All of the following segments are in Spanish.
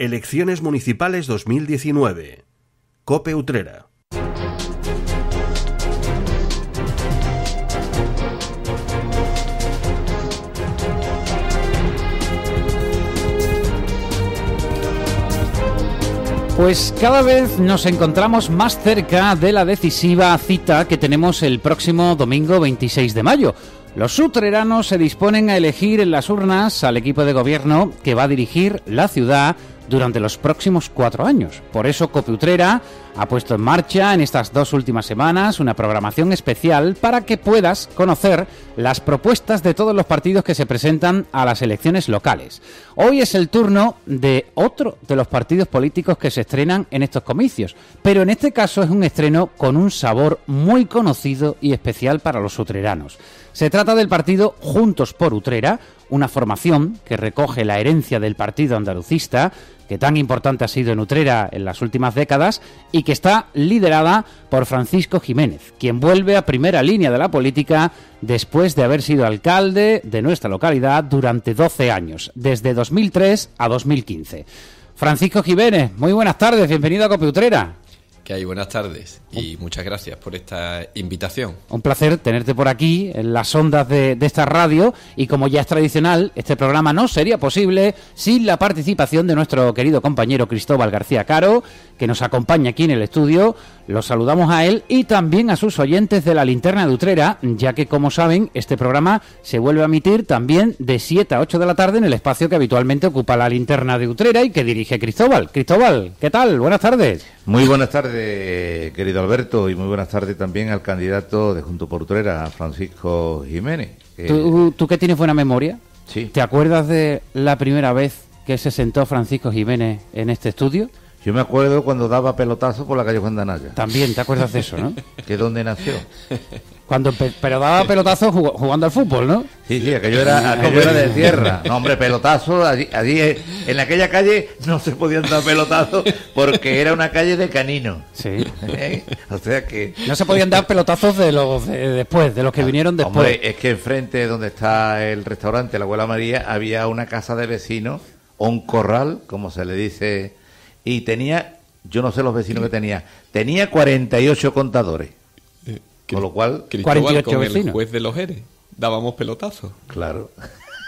Elecciones Municipales 2019. Cope Utrera. Pues cada vez nos encontramos más cerca de la decisiva cita que tenemos el próximo domingo 26 de mayo. Los utreranos se disponen a elegir en las urnas al equipo de gobierno que va a dirigir la ciudad durante los próximos cuatro años. Por eso Copiutrera... ha puesto en marcha en estas dos últimas semanas una programación especial para que puedas conocer las propuestas de todos los partidos que se presentan a las elecciones locales. Hoy es el turno de otro de los partidos políticos que se estrenan en estos comicios, pero en este caso es un estreno con un sabor muy conocido y especial para los utreranos. Se trata del partido Juntos por Utrera, una formación que recoge la herencia del partido andalucista, que tan importante ha sido en Utrera en las últimas décadas y que está liderada por Francisco Jiménez, quien vuelve a primera línea de la política después de haber sido alcalde de nuestra localidad durante 12 años, desde 2003 a 2015. Francisco Jiménez, muy buenas tardes, bienvenido a Cope Utrera. Buenas tardes y muchas gracias por esta invitación. Un placer tenerte por aquí, en las ondas de, de, esta radio. Y como ya es tradicional, este programa no sería posible sin la participación de nuestro querido compañero Cristóbal García Caro, que nos acompaña aquí en el estudio. Los saludamos a él y también a sus oyentes de la linterna de Utrera, ya que, como saben, este programa se vuelve a emitir también de 7 a 8 de la tarde en el espacio que habitualmente ocupa la linterna de Utrera y que dirige Cristóbal. Cristóbal, ¿qué tal? Buenas tardes. Muy buenas tardes querido Alberto, y muy buenas tardes también al candidato de Junto por Francisco Jiménez. ¿Tú, qué tienes buena memoria? ¿Te acuerdas de la primera vez que se sentó Francisco Jiménez en este estudio? Yo me acuerdo cuando daba pelotazo por la calle Juan de También, ¿te acuerdas de eso, no? que dónde donde nació. Cuando pero daba pelotazos jugando al fútbol, ¿no? Sí, sí, aquello era, era de tierra. hombre, pelotazos, allí, allí, eh, en aquella calle no se podían dar pelotazos porque era una calle de canino. Sí. ¿Eh? O sea que... No se podían dar pelotazos de los después, de los que ah, vinieron después. Hombre, es que enfrente donde está el restaurante La Abuela María había una casa de vecinos, o un corral, como se le dice, y tenía, yo no sé los vecinos que tenía, tenía 48 contadores. Con lo cual, Cristóbal con el juez de los Eres dábamos pelotazos. Claro.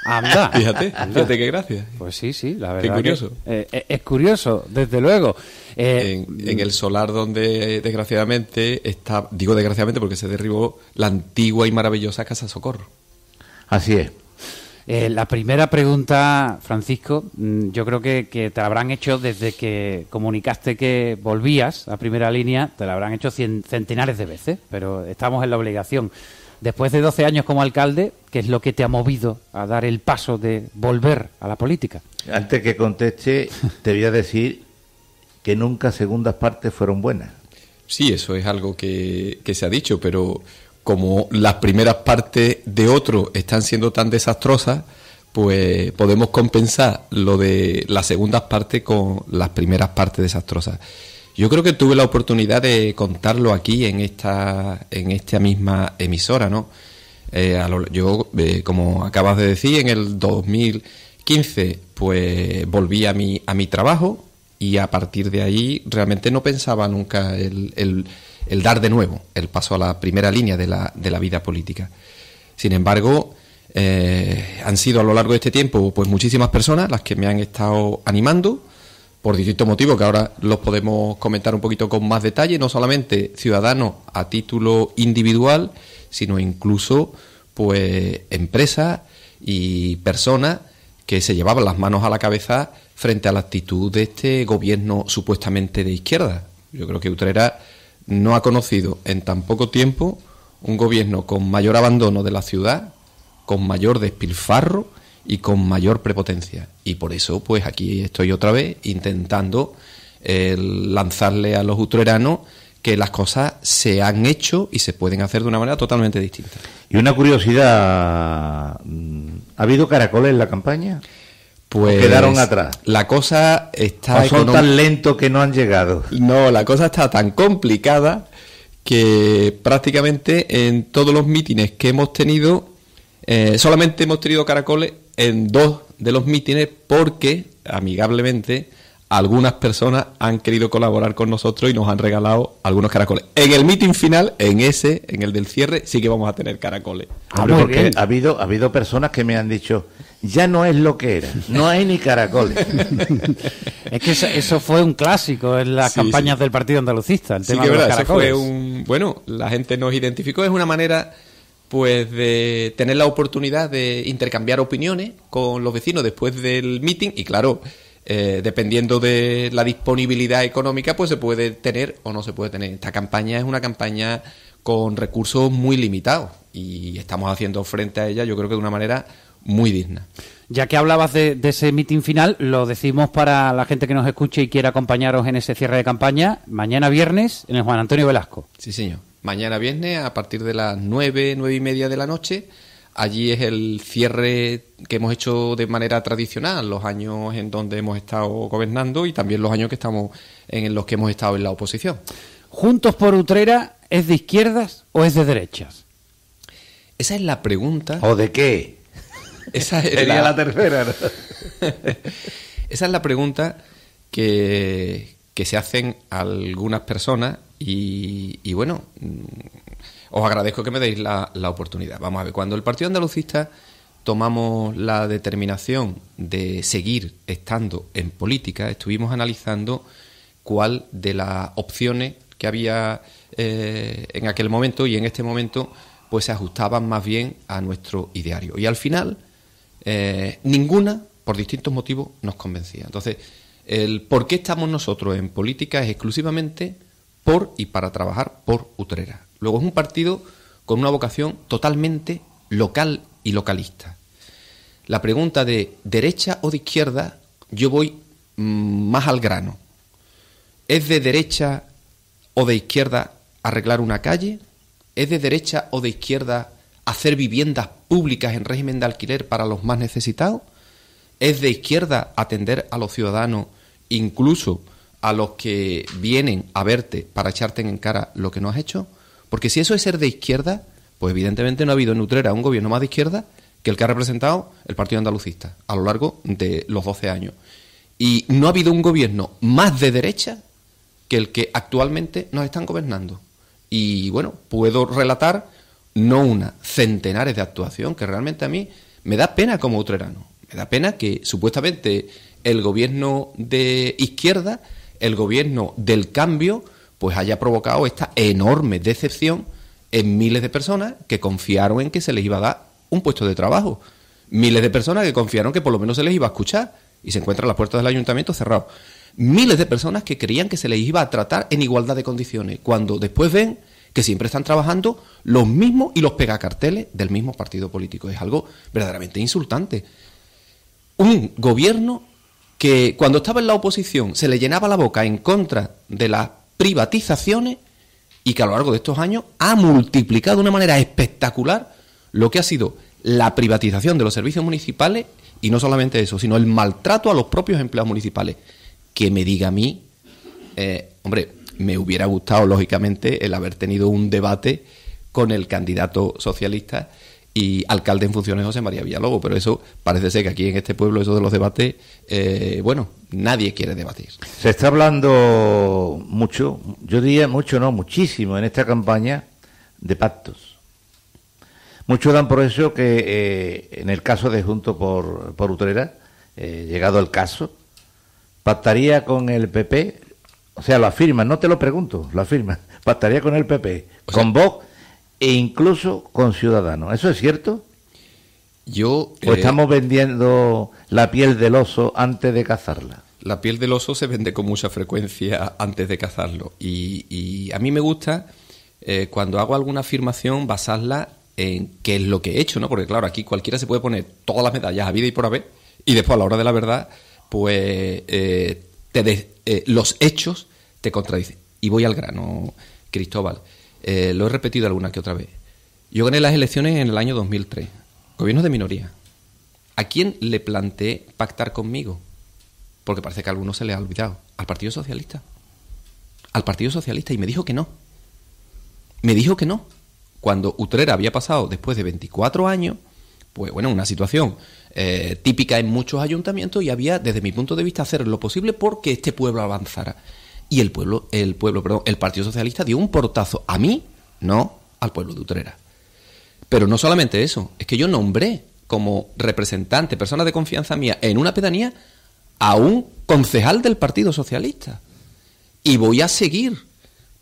Ah, Anda. Fíjate, fíjate qué gracia. Pues sí, sí, la verdad. Qué curioso. Eh, eh, es curioso, desde luego. Eh, en, en, el solar donde, desgraciadamente, está, digo desgraciadamente porque se derribó la antigua y maravillosa Casa Socorro. Así es. Eh, la primera pregunta, Francisco, mm, yo creo que, te la habrán hecho desde que comunicaste que volvías a primera línea, te la habrán hecho cien, centenares de veces, pero estamos en la obligación. Después de 12 años como alcalde, ¿qué es lo que te ha movido a dar el paso de volver a la política? Antes que conteste, te voy a decir que nunca segundas partes fueron buenas. Sí, eso es algo que se ha dicho, pero como las primeras partes de otro están siendo tan desastrosas, pues podemos compensar lo de las segundas partes con las primeras partes desastrosas. Yo creo que tuve la oportunidad de contarlo aquí en esta, en esta misma emisora, ¿no? Eh, yo, eh, como acabas de decir, en el 2015, pues volví a mi, a mi trabajo y a partir de ahí realmente no pensaba nunca el el dar de nuevo el paso a la primera línea de la, de la vida política. Sin embargo, eh, han sido a lo largo de este tiempo pues muchísimas personas las que me han estado animando por distintos motivos que ahora los podemos comentar un poquito con más detalle, no solamente ciudadanos a título individual, sino incluso pues empresas y personas que se llevaban las manos a la cabeza frente a la actitud de este gobierno supuestamente de izquierda. Yo creo que Utrera no ha conocido en tan poco tiempo un gobierno con mayor abandono de la ciudad, con mayor despilfarro y con mayor prepotencia. Y por eso, pues aquí estoy otra vez intentando eh, lanzarle a los utreranos que las cosas se han hecho y se pueden hacer de una manera totalmente distinta. Y una curiosidad, mm, ¿ha habido caracoles en la campaña? Pues quedaron atrás. La cosa está es tan lento que no han llegado. No, la cosa está tan complicada que prácticamente en todos los mítines que hemos tenido eh, solamente hemos tenido caracoles en dos de los mítines porque amigablemente algunas personas han querido colaborar con nosotros y nos han regalado algunos caracoles. En el mítin final, en ese, en el del cierre, sí que vamos a tener caracoles. porque ha habido, ha habido personas que me han dicho, ya no es lo que era, no hay ni caracoles. es que eso, fue un clásico en las campañas del Partido Andalucista, el tema que de caracoles. bueno, la gente nos identificó, es una manera pues de tener la oportunidad de intercambiar opiniones con los vecinos después del meeting y claro, eh, dependiendo de la disponibilidad económica, pues se puede tener o no se puede tener. Esta campaña es una campaña con recursos muy limitados y estamos haciendo frente a ella, yo creo que de una manera muy digna. Ya que hablabas de, ese mitin final, lo decimos para la gente que nos escuche y quiera acompañaros en ese cierre de campaña, mañana viernes en el Juan Antonio Velasco. Sí, señor. Mañana viernes a partir de las nueve, nueve y media de la noche. Allí es el cierre que hemos hecho de manera tradicional, los años en donde hemos estado gobernando y también los años que estamos en los que hemos estado en la oposición. Juntos por Utrera, ¿es de izquierdas o es de derechas? Esa es la pregunta. ¿O de qué? Esa es sería la, tercera. Esa es la pregunta que, se hacen algunas personas y, bueno, mm, os agradezco que me deis la, oportunidad. Vamos a ver, cuando el Partido Andalucista tomamos la determinación de seguir estando en política, estuvimos analizando cuál de las opciones que había eh, en aquel momento y en este momento pues se ajustaban más bien a nuestro ideario. Y al final eh, ninguna, por distintos motivos, nos convencía. Entonces, el por qué estamos nosotros en política es exclusivamente por y para trabajar por Utrera. Luego es un partido con una vocación totalmente local y localista. La pregunta de derecha o de izquierda, yo voy mm, más al grano. ¿Es de derecha o de izquierda arreglar una calle? ¿Es de derecha o de izquierda hacer viviendas públicas en régimen de alquiler para los más necesitados? ¿Es de izquierda atender a los ciudadanos, incluso a los que vienen a verte para echarte en cara lo que no has hecho? Porque si eso es ser de izquierda, pues evidentemente no ha habido en Utrera un gobierno más de izquierda que el que ha representado el Partido Andalucista a lo largo de los 12 años. Y no ha habido un gobierno más de derecha que el que actualmente nos están gobernando. Y bueno, puedo relatar no una, centenares de actuación, que realmente a mí me da pena como utrerano. Me da pena que supuestamente el gobierno de izquierda, el gobierno del cambio, pues haya provocado esta enorme decepción en miles de personas que confiaron en que se les iba a dar un puesto de trabajo. Miles de personas que confiaron que por lo menos se les iba a escuchar y se encuentran las puertas del ayuntamiento cerradas. Miles de personas que creían que se les iba a tratar en igualdad de condiciones, cuando después ven que siempre están trabajando los mismos y los pegacarteles del mismo partido político. Es algo verdaderamente insultante. Un gobierno que cuando estaba en la oposición se le llenaba la boca en contra de las privatizaciones y que a lo largo de estos años ha multiplicado de una manera espectacular lo que ha sido la privatización de los servicios municipales y no solamente eso, sino el maltrato a los propios empleados municipales. Que me diga a mí, eh, hombre, me hubiera gustado, lógicamente, el haber tenido un debate con el candidato socialista y alcalde en funciones José María Villalobos, pero eso parece ser que aquí en este pueblo, eso de los debates, eh, bueno, nadie quiere debatir. Se está hablando mucho, yo diría mucho, no, muchísimo en esta campaña de pactos. Muchos dan por eso que eh, en el caso de Junto por, por Utrera, eh, llegado el caso, pactaría con el PP o sea, la firma, no te lo pregunto, la firma. bastaría con el PP, con vos Vox e incluso con Ciudadanos. ¿Eso es cierto? Yo. ¿O eh, estamos vendiendo la piel del oso antes de cazarla? La piel del oso se vende con mucha frecuencia antes de cazarlo. Y, a mí me gusta, eh, cuando hago alguna afirmación, basarla en qué es lo que he hecho, ¿no? Porque claro, aquí cualquiera se puede poner todas las medallas a vida y por haber, y después a la hora de la verdad, pues eh, te eh, los hechos te contradicen. Y voy al grano, Cristóbal. Eh, lo he repetido alguna que otra vez. Yo gané las elecciones en el año 2003. Gobiernos de minoría. ¿A quién le planteé pactar conmigo? Porque parece que a alguno se le ha olvidado. Al Partido Socialista. Al Partido Socialista. Y me dijo que no. Me dijo que no. Cuando Utrera había pasado después de 24 años pues, bueno, una situación eh, típica en muchos ayuntamientos y había, desde mi punto de vista, hacer lo posible porque este pueblo avanzara. Y el pueblo, el pueblo, el Partido Socialista dio un portazo a mí, no al pueblo de Utrera. Pero no solamente eso, es que yo nombré como representante, persona de confianza mía en una pedanía a un concejal del Partido Socialista. Y voy a seguir,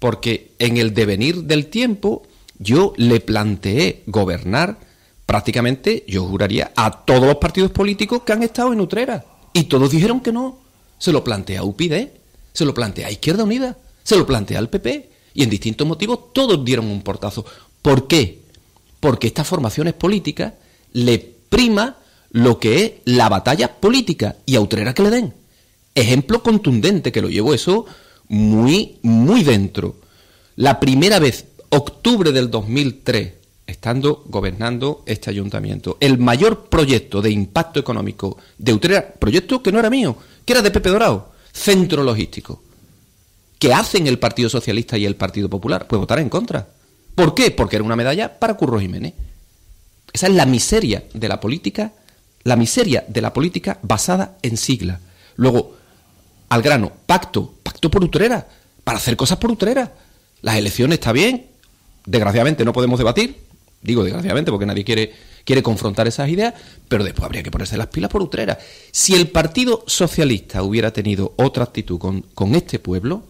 porque en el devenir del tiempo yo le planteé gobernar prácticamente, yo juraría, a todos los partidos políticos que han estado en Utrera. Y todos dijeron que no. Se lo plantea UPD, e, se lo plantea Izquierda Unida, se lo plantea el PP. Y en distintos motivos todos dieron un portazo. ¿Por qué? Porque estas formaciones políticas le prima lo que es la batalla política y a Utrera que le den. Ejemplo contundente que lo llevo eso muy, muy dentro. La primera vez, octubre del 2003, estando gobernando este ayuntamiento. El mayor proyecto de impacto económico de Utrera, proyecto que no era mío, que era de Pepe Dorado, centro logístico. que hacen el Partido Socialista y el Partido Popular? Pues votar en contra. ¿Por qué? Porque era una medalla para Curro Jiménez. Esa es la miseria de la política, la miseria de la política basada en siglas. Luego, al grano, pacto, pacto por Utrera, para hacer cosas por Utrera. Las elecciones está bien, desgraciadamente no podemos debatir, Digo, desgraciadamente, porque nadie quiere, quiere confrontar esas ideas, pero después habría que ponerse las pilas por Utrera. Si el Partido Socialista hubiera tenido otra actitud con, este pueblo,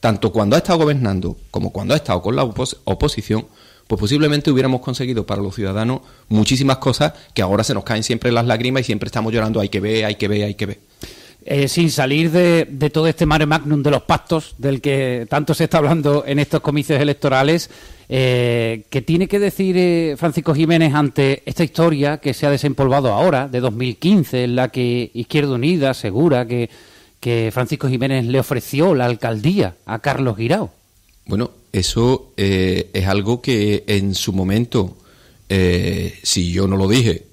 tanto cuando ha estado gobernando como cuando ha estado con la oposición, pues posiblemente hubiéramos conseguido para los ciudadanos muchísimas cosas que ahora se nos caen siempre las lágrimas y siempre estamos llorando, hay que ver, hay que ver, hay que ver. Eh, sin salir de, de, todo este mare magnum de los pactos del que tanto se está hablando en estos comicios electorales, eh, ¿Qué tiene que decir eh, Francisco Jiménez ante esta historia que se ha desempolvado ahora, de 2015, en la que Izquierda Unida asegura que, Francisco Jiménez le ofreció la alcaldía a Carlos Girao. Bueno, eso eh, es algo que en su momento, si yo no lo dije,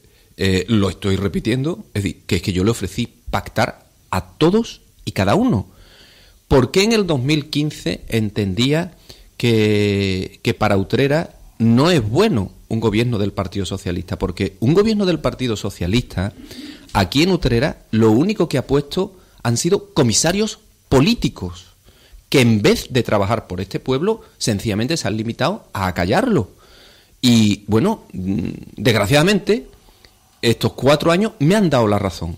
lo estoy repitiendo, es decir, que es que yo le ofrecí pactar a todos y cada uno. ¿Por qué en el 2015 entendía que, para Utrera no es bueno un gobierno del Partido Socialista, porque un gobierno del Partido Socialista, aquí en Utrera, lo único que ha puesto han sido comisarios políticos, que en vez de trabajar por este pueblo, sencillamente se han limitado a callarlo. Y bueno, mm, desgraciadamente, estos cuatro años me han dado la razón.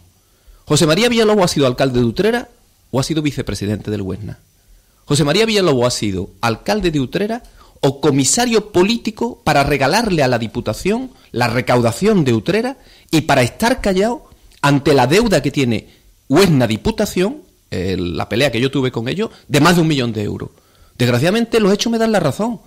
José María Villalobos ha sido alcalde de Utrera o ha sido vicepresidente del Huesna. José María Villalobos ha sido alcalde de Utrera o comisario político para regalarle a la Diputación la recaudación de Utrera y para estar callado ante la deuda que tiene Huesna Diputación, la pelea que yo tuve con ellos, de más de un millón de euros. Desgraciadamente los hechos me dan la razón.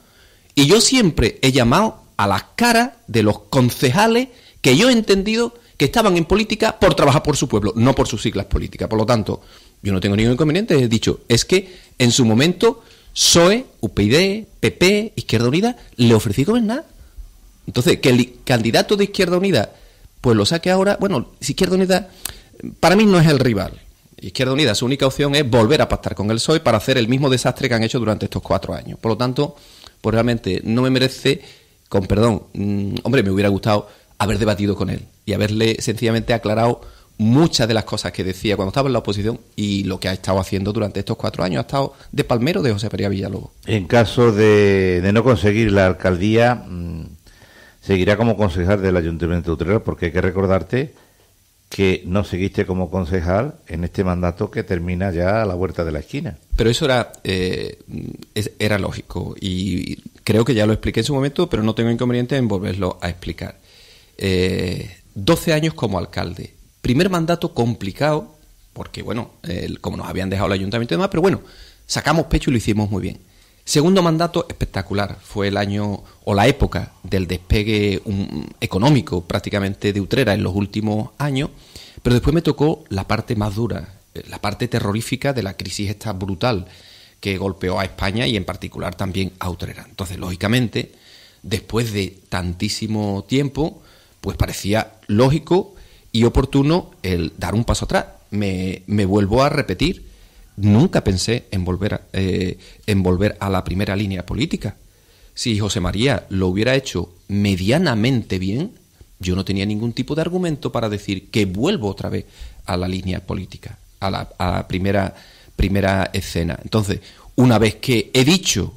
Y yo siempre he llamado a las caras de los concejales que yo he entendido que estaban en política por trabajar por su pueblo, no por sus siglas políticas. Por lo tanto, yo no tengo ningún inconveniente, he dicho, es que en su momento PSOE, UPyD, PP, Izquierda Unida, le ofrecí nada. Entonces, que el candidato de Izquierda Unida, pues lo saque ahora, bueno, Izquierda Unida, para mí no es el rival. Izquierda Unida, su única opción es volver a pactar con el PSOE para hacer el mismo desastre que han hecho durante estos cuatro años. Por lo tanto, pues realmente no me merece, con perdón, mm, hombre, me hubiera gustado haber debatido con él y haberle sencillamente aclarado muchas de las cosas que decía cuando estaba en la oposición y lo que ha estado haciendo durante estos cuatro años. Ha estado de palmero de José María Villalobos. En caso de, no conseguir la alcaldía, mm, seguirá como concejal del Ayuntamiento de Utrera, porque hay que recordarte que no seguiste como concejal en este mandato que termina ya a la vuelta de la esquina. Pero eso era, eh, era lógico y creo que ya lo expliqué en su momento, pero no tengo inconveniente en volverlo a explicar. Eh, doce 12 años como alcalde, Primer mandato complicado, porque bueno, como nos habían dejado el ayuntamiento y demás, pero bueno, sacamos pecho y lo hicimos muy bien. Segundo mandato espectacular, fue el año o la época del despegue económico prácticamente de Utrera en los últimos años, pero después me tocó la parte más dura, eh, la parte terrorífica de la crisis esta brutal que golpeó a España y en particular también a Utrera. Entonces, lógicamente, después de tantísimo tiempo, pues parecía lógico y oportuno el dar un paso atrás. Me, me vuelvo a repetir, nunca pensé en volver, a, eh, en volver a la primera línea política. Si José María lo hubiera hecho medianamente bien, yo no tenía ningún tipo de argumento para decir que vuelvo otra vez a la línea política, a la, a primera, primera escena. Entonces, una vez que he dicho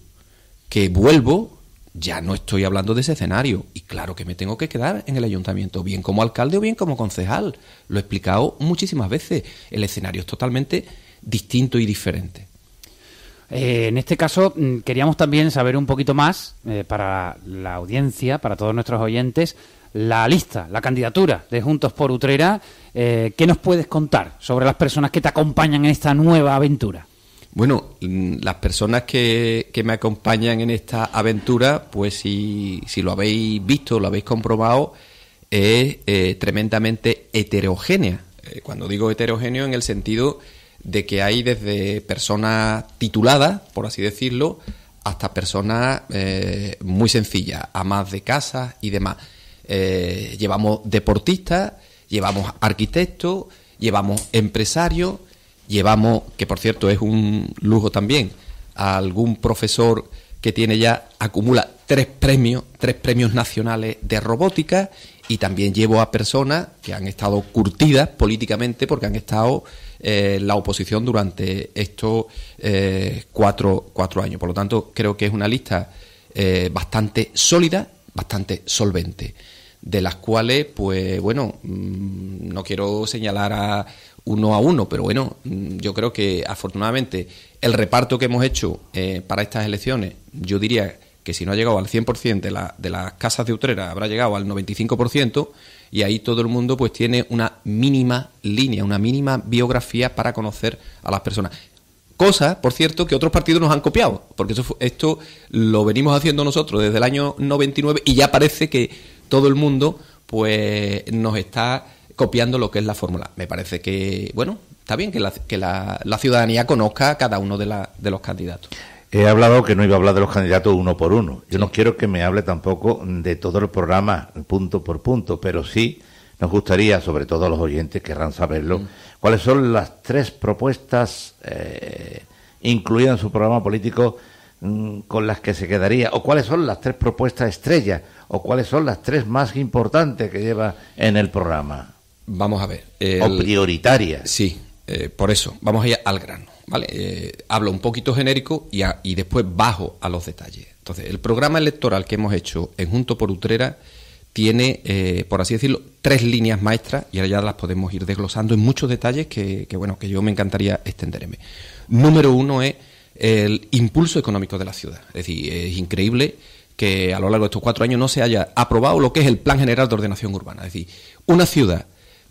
que vuelvo, ya no estoy hablando de ese escenario. Y claro que me tengo que quedar en el ayuntamiento, bien como alcalde o bien como concejal. Lo he explicado muchísimas veces. El escenario es totalmente distinto y diferente. Eh, en este caso, mm, queríamos también saber un poquito más eh, para la audiencia, para todos nuestros oyentes, la lista, la candidatura de Juntos por Utrera. Eh, ¿Qué nos puedes contar sobre las personas que te acompañan en esta nueva aventura? Bueno, mm, las personas que, que me acompañan en esta aventura, pues si, si lo habéis visto, lo habéis comprobado, es eh, tremendamente heterogénea. Eh, cuando digo heterogéneo en el sentido de que hay desde personas tituladas, por así decirlo, hasta personas eh, muy sencillas, amas de casa y demás. llevamos deportistas, llevamos arquitectos, llevamos empresarios, Llevamos, que por cierto es un lujo también, a algún profesor que tiene ya, acumula tres premios, tres premios nacionales de robótica y también llevo a personas que han estado curtidas políticamente porque han estado eh, en la oposición durante estos eh, cuatro, cuatro, años. Por lo tanto, creo que es una lista eh, bastante sólida, bastante solvente de las cuales, pues bueno, mm, no quiero señalar a uno a uno, pero bueno, mm, yo creo que afortunadamente el reparto que hemos hecho eh, para estas elecciones, yo diría que si no ha llegado al 100% de, la, de las casas de Utrera, habrá llegado al 95% y ahí todo el mundo pues tiene una mínima línea, una mínima biografía para conocer a las personas. Cosa, por cierto, que otros partidos nos han copiado, porque eso, esto lo venimos haciendo nosotros desde el año 99 y ya parece que todo el mundo pues nos está copiando lo que es la fórmula. Me parece que, bueno, está bien que la, que la, ciudadanía conozca a cada uno de, de los candidatos. He hablado que no iba a hablar de los candidatos uno por uno. Yo no quiero que me hable tampoco de todo el programa punto por punto, pero sí nos gustaría, sobre todo los oyentes querrán saberlo, mm. cuáles son las tres propuestas eh, incluidas en su programa político mm, con las que se quedaría, o cuáles son las tres propuestas estrellas, o cuáles son las tres más importantes que lleva en el programa. Vamos a ver. o prioritaria. Sí, eh, por eso, vamos a ir al grano. ¿vale? Eh, hablo un poquito genérico y, después bajo a los detalles. Entonces, el programa electoral que hemos hecho en Junto por Utrera tiene, eh, por así decirlo, tres líneas maestras y ahora ya las podemos ir desglosando en muchos detalles que, que bueno, que yo me encantaría extenderme. Número uno es el impulso económico de la ciudad. Es decir, es increíble que a lo largo de estos cuatro años no se haya aprobado lo que es el Plan General de Ordenación Urbana. Es decir, una ciudad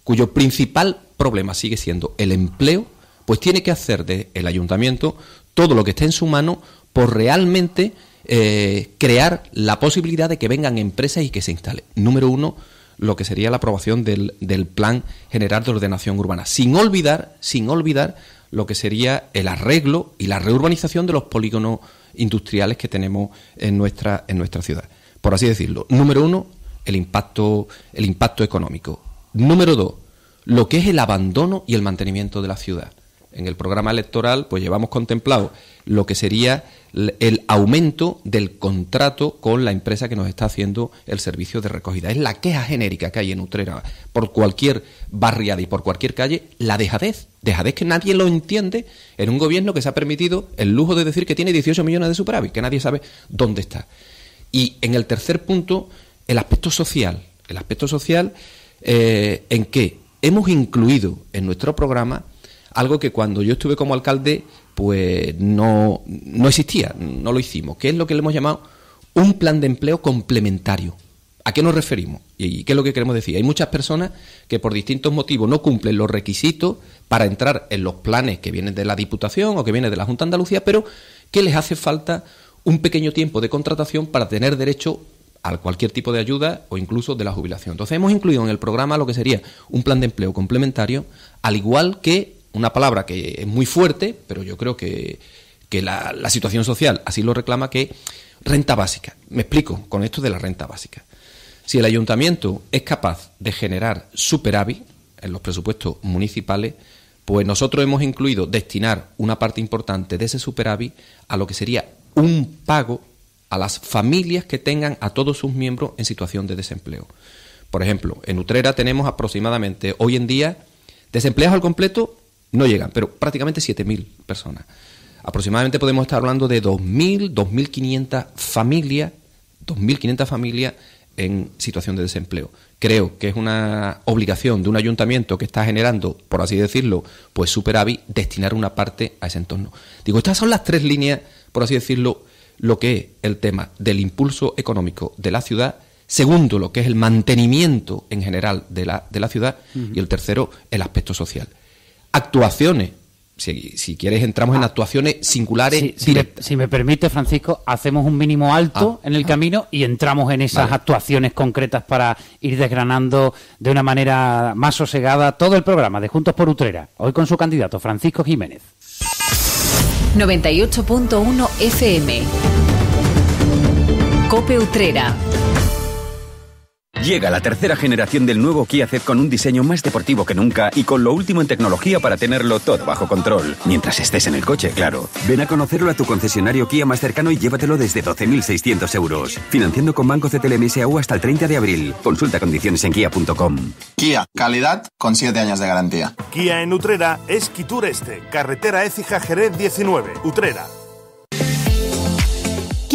cuyo principal problema sigue siendo el empleo, pues tiene que hacer del ayuntamiento todo lo que esté en su mano por realmente eh, crear la posibilidad de que vengan empresas y que se instalen. Número uno, lo que sería la aprobación del, del, Plan General de Ordenación Urbana, sin olvidar, sin olvidar lo que sería el arreglo y la reurbanización de los polígonos industriales que tenemos en nuestra, en nuestra ciudad. Por así decirlo, número uno, el impacto, el impacto económico. Número dos, lo que es el abandono y el mantenimiento de la ciudad. En el programa electoral, pues llevamos contemplado lo que sería el aumento del contrato con la empresa que nos está haciendo el servicio de recogida. Es la queja genérica que hay en Utrera por cualquier barriada y por cualquier calle, la dejadez. Dejadez que nadie lo entiende en un gobierno que se ha permitido el lujo de decir que tiene 18 millones de superávit, que nadie sabe dónde está. Y en el tercer punto, el aspecto social. El aspecto social eh, en que hemos incluido en nuestro programa algo que cuando yo estuve como alcalde pues no, no existía, no lo hicimos, que es lo que le hemos llamado un plan de empleo complementario. ¿A qué nos referimos? ¿Y qué es lo que queremos decir? Hay muchas personas que por distintos motivos no cumplen los requisitos para entrar en los planes que vienen de la Diputación o que vienen de la Junta de Andalucía, pero que les hace falta un pequeño tiempo de contratación para tener derecho a cualquier tipo de ayuda o incluso de la jubilación. Entonces hemos incluido en el programa lo que sería un plan de empleo complementario, al igual que una palabra que es muy fuerte, pero yo creo que, la, situación social así lo reclama, que renta básica. Me explico con esto de la renta básica. Si el ayuntamiento es capaz de generar superávit en los presupuestos municipales, pues nosotros hemos incluido destinar una parte importante de ese superávit a lo que sería un pago a las familias que tengan a todos sus miembros en situación de desempleo. Por ejemplo, en Utrera tenemos aproximadamente hoy en día desempleados al completo no llegan, pero prácticamente 7.000 personas. Aproximadamente podemos estar hablando de 2.000, 2.500 familias, 2.500 familias en situación de desempleo. Creo que es una obligación de un ayuntamiento que está generando, por así decirlo, pues superávit, destinar una parte a ese entorno. Digo, estas son las tres líneas, por así decirlo, lo que es el tema del impulso económico de la ciudad, segundo, lo que es el mantenimiento en general de la, de la ciudad, y el tercero, el aspecto social. Actuaciones. Si, quieres, entramos en ah. actuaciones singulares si, Me, permite, Francisco, hacemos un mínimo alto ah. en el ah. camino y entramos en esas actuaciones concretas para ir desgranando de una manera más sosegada todo el programa de Juntos por Utrera, hoy con su candidato, Francisco Jiménez. 98.1 FM. Cope Utrera. Llega la tercera generación del nuevo Kia Z con un diseño más deportivo que nunca y con lo último en tecnología para tenerlo todo bajo control. Mientras estés en el coche, claro. Ven a conocerlo a tu concesionario Kia más cercano y llévatelo desde 12.600 euros. Financiando con Banco CTLMSAU hasta el 30 de abril. Consulta condiciones en kia.com. Kia, calidad con 7 años de garantía. Kia en Utrera es Este, carretera Ecija Jerez 19, Utrera.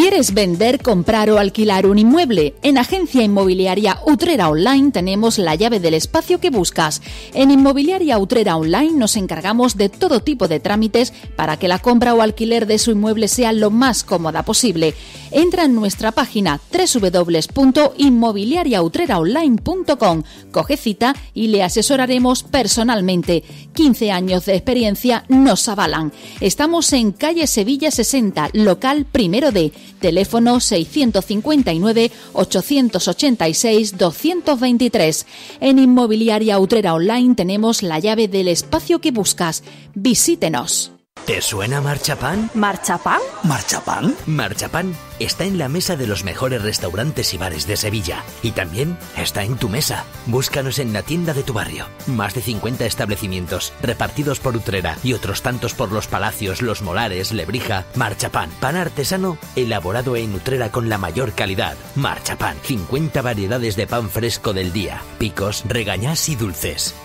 ¿Quieres vender, comprar o alquilar un inmueble? En Agencia Inmobiliaria Utrera Online tenemos la llave del espacio que buscas. En Inmobiliaria Utrera Online nos encargamos de todo tipo de trámites para que la compra o alquiler de su inmueble sea lo más cómoda posible. Entra en nuestra página www.inmobiliariautreraonline.com, coge cita y le asesoraremos personalmente. 15 años de experiencia nos avalan. Estamos en calle Sevilla 60, local primero de teléfono 659-886-223. En Inmobiliaria Utrera Online tenemos la llave del espacio que buscas. Visítenos. ¿Te suena Marchapán? ¿Marchapán? ¿Marchapán? Marchapán está en la mesa de los mejores restaurantes y bares de Sevilla. Y también está en tu mesa. Búscanos en la tienda de tu barrio. Más de 50 establecimientos, repartidos por Utrera y otros tantos por los Palacios, Los Molares, Lebrija. Marchapán, pan artesano elaborado en Utrera con la mayor calidad. Marchapán, 50 variedades de pan fresco del día. Picos, regañas y dulces.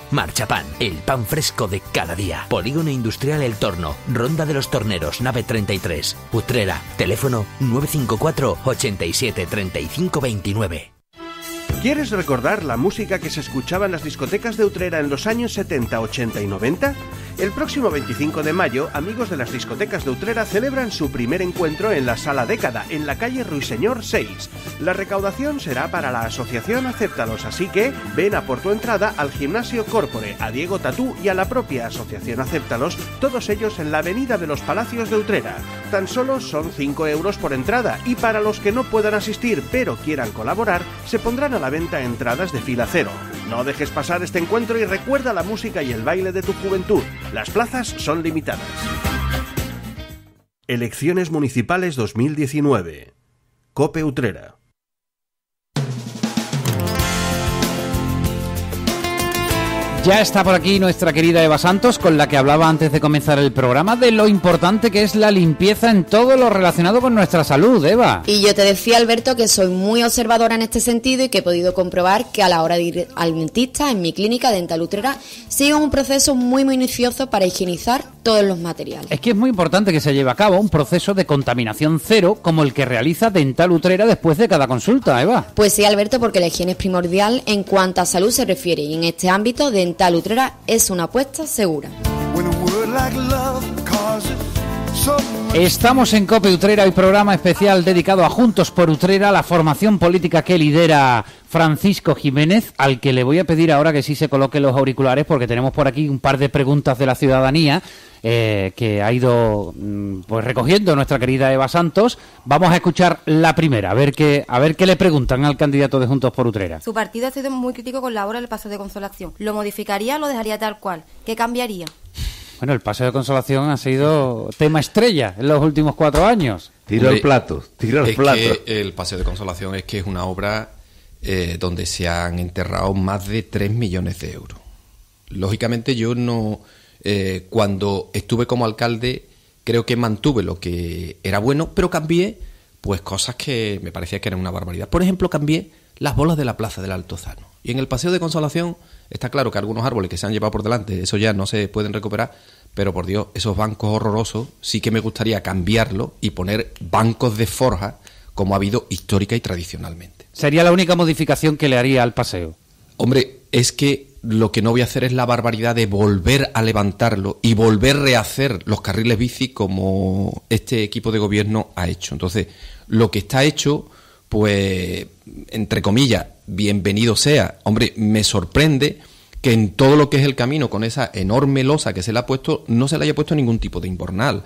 Pan, el pan fresco de cada día. Polígono Industrial El Torno, Ronda de los Torneros, nave 33, Utrera, teléfono 954 87 ¿Quieres recordar la música que se escuchaba en las discotecas de Utrera en los años 70, 80 y 90? El próximo 25 de mayo, amigos de las discotecas de Utrera celebran su primer encuentro en la Sala Década, en la calle Ruiseñor 6. La recaudación será para la asociación Acéptalos, así que ven a por tu entrada al Gimnasio Corpore, a Diego Tatú y a la propia asociación Acéptalos, todos ellos en la Avenida de los Palacios de Utrera. Tan solo son 5 euros por entrada y para los que no puedan asistir pero quieran colaborar, se pondrán a la venta entradas de fila cero. No dejes pasar este encuentro y recuerda la música y el baile de tu juventud. Las plazas son limitadas. Elecciones Municipales 2019. Cope Utrera. Ya está por aquí nuestra querida Eva Santos, con la que hablaba antes de comenzar el programa, de lo importante que es la limpieza en todo lo relacionado con nuestra salud, Eva. Y yo te decía, Alberto, que soy muy observadora en este sentido y que he podido comprobar que a la hora de ir al dentista, en mi clínica dental utrera, sigo un proceso muy minucioso para higienizar todos los materiales. Es que es muy importante que se lleve a cabo un proceso de contaminación cero como el que realiza Dental Utrera después de cada consulta, Eva. Pues sí, Alberto, porque la higiene es primordial en cuanto a salud se refiere y en este ámbito, dental Tal Utrera es una apuesta segura. Estamos en Cope Utrera, y programa especial dedicado a Juntos por Utrera, la formación política que lidera Francisco Jiménez, al que le voy a pedir ahora que sí se coloque los auriculares porque tenemos por aquí un par de preguntas de la ciudadanía eh, que ha ido mm, pues recogiendo nuestra querida Eva Santos. Vamos a escuchar la primera, a ver qué, a ver qué le preguntan al candidato de Juntos por Utrera. Su partido ha sido muy crítico con la obra del paso de consolación. ¿Lo modificaría o lo dejaría tal cual? ¿Qué cambiaría? Bueno, el paseo de consolación ha sido tema estrella en los últimos cuatro años. Tiro el plato, tiro el plato. el paseo de consolación es que es una obra eh, donde se han enterrado más de 3 millones de euros. Lógicamente yo no, eh, cuando estuve como alcalde creo que mantuve lo que era bueno, pero cambié pues cosas que me parecía que eran una barbaridad. Por ejemplo, cambié las bolas de la plaza del Altozano. Y en el Paseo de Consolación está claro que algunos árboles que se han llevado por delante, eso ya no se pueden recuperar, pero por Dios, esos bancos horrorosos sí que me gustaría cambiarlo y poner bancos de forja como ha habido histórica y tradicionalmente. Sería la única modificación que le haría al paseo. Hombre, es que lo que no voy a hacer es la barbaridad de volver a levantarlo y volver a rehacer los carriles bici como este equipo de gobierno ha hecho. Entonces, lo que está hecho, pues, entre comillas, bienvenido sea. Hombre, me sorprende que en todo lo que es el camino, con esa enorme losa que se le ha puesto, no se le haya puesto ningún tipo de imbornal.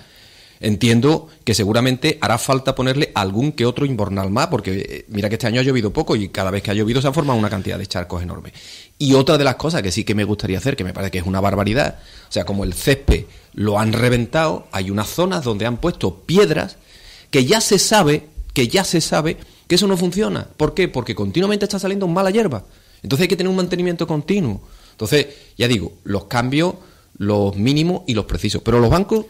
Entiendo que seguramente hará falta ponerle algún que otro inbornal más, porque eh, mira que este año ha llovido poco y cada vez que ha llovido se ha formado una cantidad de charcos enormes. Y otra de las cosas que sí que me gustaría hacer, que me parece que es una barbaridad, o sea, como el césped lo han reventado, hay unas zonas donde han puesto piedras que ya se sabe, que ya se sabe que eso no funciona. ¿Por qué? Porque continuamente está saliendo mala hierba. Entonces hay que tener un mantenimiento continuo. Entonces, ya digo, los cambios, los mínimos y los precisos. Pero los bancos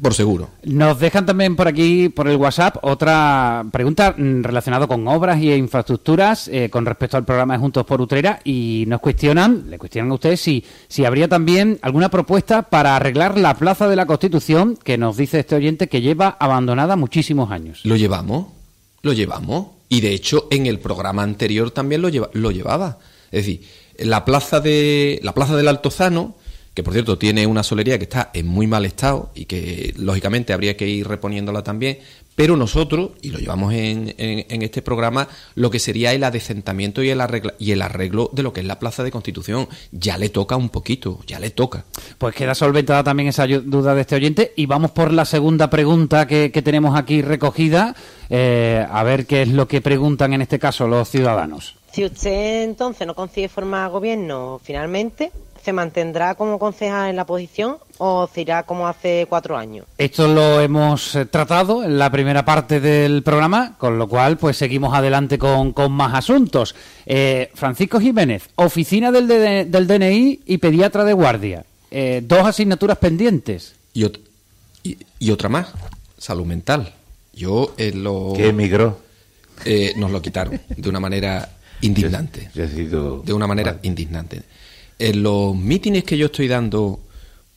por seguro. Nos dejan también por aquí, por el WhatsApp, otra pregunta relacionada con obras y infraestructuras eh, con respecto al programa de Juntos por Utrera y nos cuestionan, le cuestionan a ustedes si, si habría también alguna propuesta para arreglar la Plaza de la Constitución que nos dice este oyente que lleva abandonada muchísimos años. Lo llevamos, lo llevamos y de hecho en el programa anterior también lo, lleva, lo llevaba. Es decir, la plaza, de, la plaza del Altozano que por cierto tiene una solería que está en muy mal estado y que lógicamente habría que ir reponiéndola también, pero nosotros, y lo llevamos en, en, este programa, lo que sería el adecentamiento y el, y el arreglo de lo que es la Plaza de Constitución. Ya le toca un poquito, ya le toca. Pues queda solventada también esa duda de este oyente y vamos por la segunda pregunta que, tenemos aquí recogida, eh, a ver qué es lo que preguntan en este caso los ciudadanos. Si usted entonces no consigue formar gobierno finalmente, ¿se mantendrá como concejal en la posición o se irá como hace cuatro años? Esto lo hemos eh, tratado en la primera parte del programa, con lo cual pues seguimos adelante con, más asuntos. Eh, Francisco Jiménez, oficina del, del DNI y pediatra de guardia. Eh, dos asignaturas pendientes. Y, otra más, salud mental. Yo lo... ¿Qué emigró? nos lo quitaron de una manera indignante. De una manera indignante. En los mítines que yo estoy dando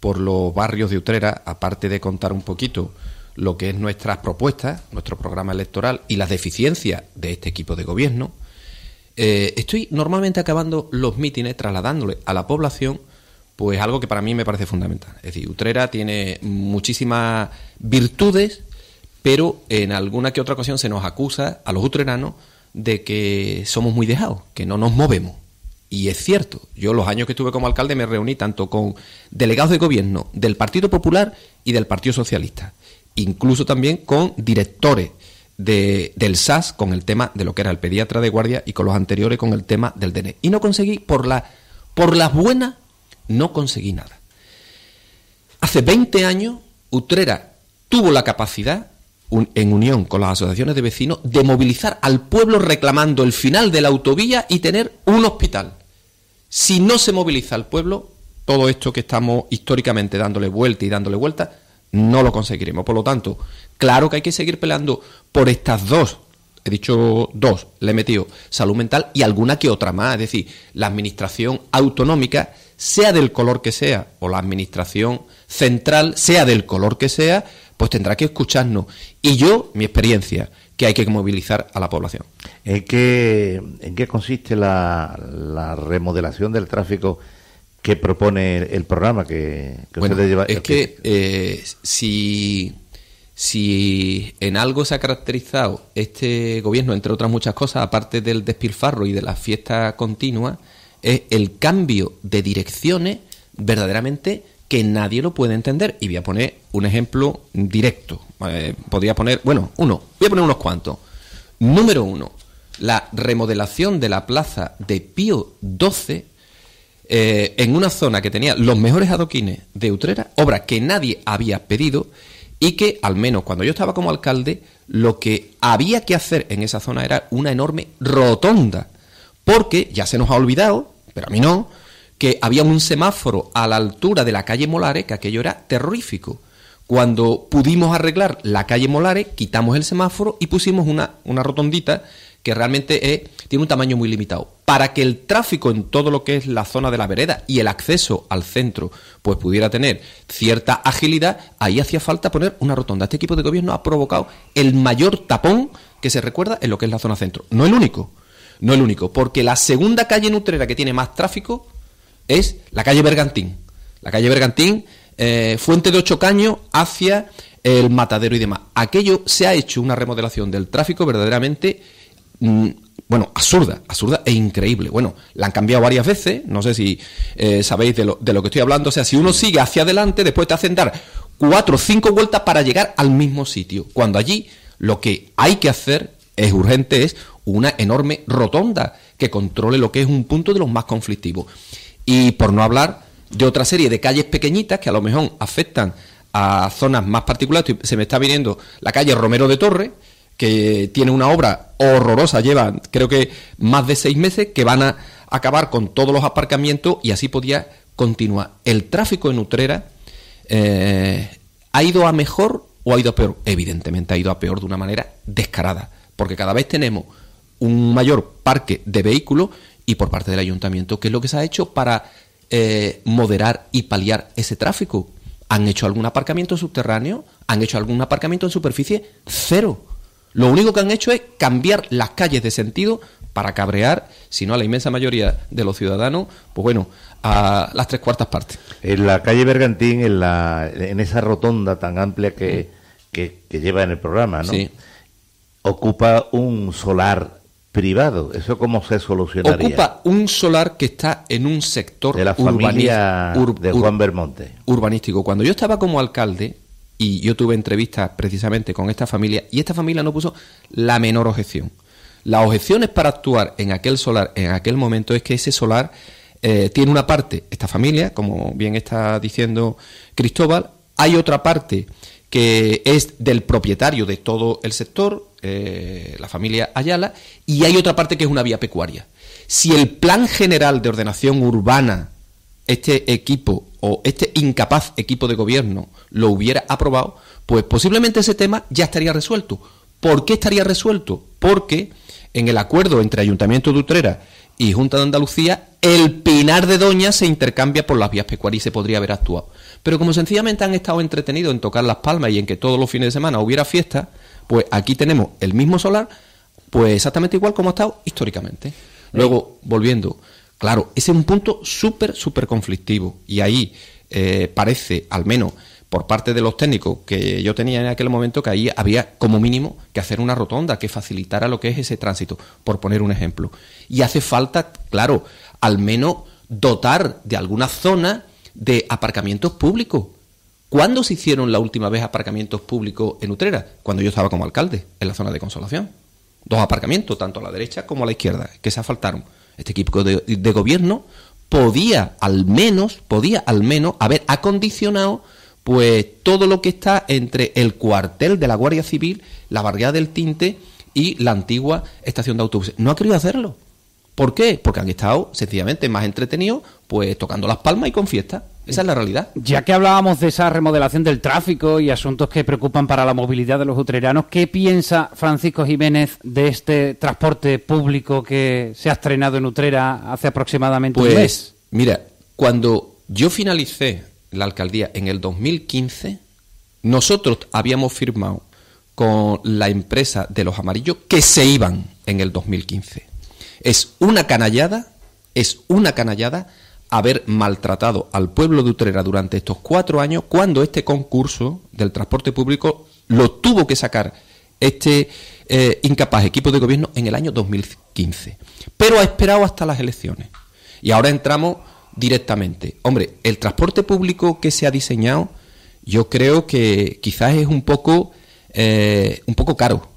por los barrios de Utrera, aparte de contar un poquito lo que es nuestras propuestas, nuestro programa electoral y las deficiencias de este equipo de gobierno, eh, estoy normalmente acabando los mítines trasladándole a la población pues algo que para mí me parece fundamental. Es decir, Utrera tiene muchísimas virtudes, pero en alguna que otra ocasión se nos acusa a los utreranos de que somos muy dejados, que no nos movemos. Y es cierto, yo los años que estuve como alcalde me reuní tanto con delegados de gobierno del Partido Popular y del Partido Socialista, incluso también con directores del SAS con el tema de lo que era el pediatra de guardia y con los anteriores con el tema del DNE. Y no conseguí, por la, por las buenas, no conseguí nada. Hace 20 años, Utrera tuvo la capacidad en unión con las asociaciones de vecinos, de movilizar al pueblo reclamando el final de la autovía y tener un hospital. Si no se moviliza el pueblo, todo esto que estamos históricamente dándole vuelta y dándole vuelta, no lo conseguiremos. Por lo tanto, claro que hay que seguir peleando por estas dos. He dicho dos, le he metido salud mental y alguna que otra más. Es decir, la administración autonómica, sea del color que sea, o la administración central, sea del color que sea, pues tendrá que escucharnos. Y yo, mi experiencia, que hay que movilizar a la población. ¿En qué, consiste la, remodelación del tráfico que propone el programa que, ustedes Es que eh, si, en algo se ha caracterizado este gobierno, entre otras muchas cosas, aparte del despilfarro y de la fiesta continua, es el cambio de direcciones verdaderamente que nadie lo puede entender. Y voy a poner un ejemplo directo. Eh, podría poner, bueno, uno, voy a poner unos cuantos. Número uno, la remodelación de la plaza de Pío XII eh, en una zona que tenía los mejores adoquines de Utrera, obra que nadie había pedido y que, al menos cuando yo estaba como alcalde, lo que había que hacer en esa zona era una enorme rotonda. Porque ya se nos ha olvidado, pero a mí no, que había un semáforo a la altura de la calle Molare, que aquello era terrorífico. Cuando pudimos arreglar la calle Molare, quitamos el semáforo y pusimos una, una rotondita que realmente tiene un tamaño muy limitado. Para que el tráfico en todo lo que es la zona de la vereda y el acceso al centro pues pudiera tener cierta agilidad, ahí hacía falta poner una rotonda. Este equipo de gobierno ha provocado el mayor tapón que se recuerda en lo que es la zona centro. No el único, no el único, porque la segunda calle nutrera que tiene más tráfico es la calle Bergantín. La calle Bergantín, eh, Fuente de Ocho Caños hacia el matadero y demás. Aquello se ha hecho una remodelación del tráfico verdaderamente, mm, bueno, absurda, absurda e increíble. Bueno, la han cambiado varias veces, no sé si eh, sabéis de lo, de lo que estoy hablando. O sea, si uno sigue hacia adelante, después te hacen dar cuatro o cinco vueltas para llegar al mismo sitio, cuando allí lo que hay que hacer es urgente, es una enorme rotonda que controle lo que es un punto de los más conflictivos. Y por no hablar de otra serie de calles pequeñitas que a lo mejor afectan a zonas más particulares. Se me está viniendo la calle Romero de Torre, que tiene una obra horrorosa, lleva creo que más de seis meses, que van a acabar con todos los aparcamientos y así podía continuar. El tráfico en Utrera eh, ha ido a mejor o ha ido a peor. Evidentemente ha ido a peor de una manera descarada, porque cada vez tenemos un mayor parque de vehículos y por parte del ayuntamiento, qué es lo que se ha hecho para eh, moderar y paliar ese tráfico. ¿Han hecho algún aparcamiento subterráneo? ¿Han hecho algún aparcamiento en superficie? Cero. Lo único que han hecho es cambiar las calles de sentido para cabrear, si no a la inmensa mayoría de los ciudadanos, pues bueno, a las tres cuartas partes. En la calle Bergantín, en, la, en esa rotonda tan amplia que, que lleva en el programa, ¿no? Sí. Ocupa un solar privado. ¿Eso cómo se solucionaría? Ocupa un solar que está en un sector de la familia de Juan Bermonte. urbanístico. Cuando yo estaba como alcalde y yo tuve entrevistas precisamente con esta familia y esta familia no puso la menor objeción. Las objeciones para actuar en aquel solar en aquel momento es que ese solar eh, tiene una parte, esta familia, como bien está diciendo Cristóbal, hay otra parte que es del propietario de todo el sector, eh, la familia Ayala, y hay otra parte que es una vía pecuaria. Si el plan general de ordenación urbana, este equipo o este incapaz equipo de gobierno lo hubiera aprobado, pues posiblemente ese tema ya estaría resuelto. ¿Por qué estaría resuelto? Porque en el acuerdo entre Ayuntamiento de Utrera y Junta de Andalucía, el Pinar de Doña se intercambia por las vías pecuarias y se podría haber actuado. Pero como sencillamente han estado entretenidos en tocar las palmas y en que todos los fines de semana hubiera fiesta, pues aquí tenemos el mismo solar, pues exactamente igual como ha estado históricamente. Luego, volviendo, claro, ese es un punto súper, súper conflictivo. Y ahí eh, parece, al menos por parte de los técnicos que yo tenía en aquel momento, que ahí había como mínimo que hacer una rotonda que facilitara lo que es ese tránsito, por poner un ejemplo. Y hace falta, claro, al menos dotar de alguna zona de aparcamientos públicos ¿Cuándo se hicieron la última vez aparcamientos públicos en Utrera? Cuando yo estaba como alcalde, en la zona de consolación. Dos aparcamientos, tanto a la derecha como a la izquierda, que se asfaltaron. Este equipo de, gobierno podía al menos, podía al menos haber acondicionado pues todo lo que está entre el cuartel de la Guardia Civil, la barriada del Tinte y la antigua estación de autobuses. No ha querido hacerlo. ¿Por qué? Porque han estado sencillamente más entretenidos, pues tocando las palmas y con fiesta. Esa es la realidad. Ya que hablábamos de esa remodelación del tráfico y asuntos que preocupan para la movilidad de los utreranos, ¿qué piensa Francisco Jiménez de este transporte público que se ha estrenado en Utrera hace aproximadamente un pues, mes? Mira, cuando yo finalicé la alcaldía en el 2015, nosotros habíamos firmado con la empresa de los amarillos que se iban en el 2015. Es una canallada, es una canallada haber maltratado al pueblo de Utrera durante estos cuatro años cuando este concurso del transporte público lo tuvo que sacar este eh, incapaz equipo de gobierno en el año 2015. Pero ha esperado hasta las elecciones. Y ahora entramos directamente. Hombre, el transporte público que se ha diseñado yo creo que quizás es un poco, eh, un poco caro.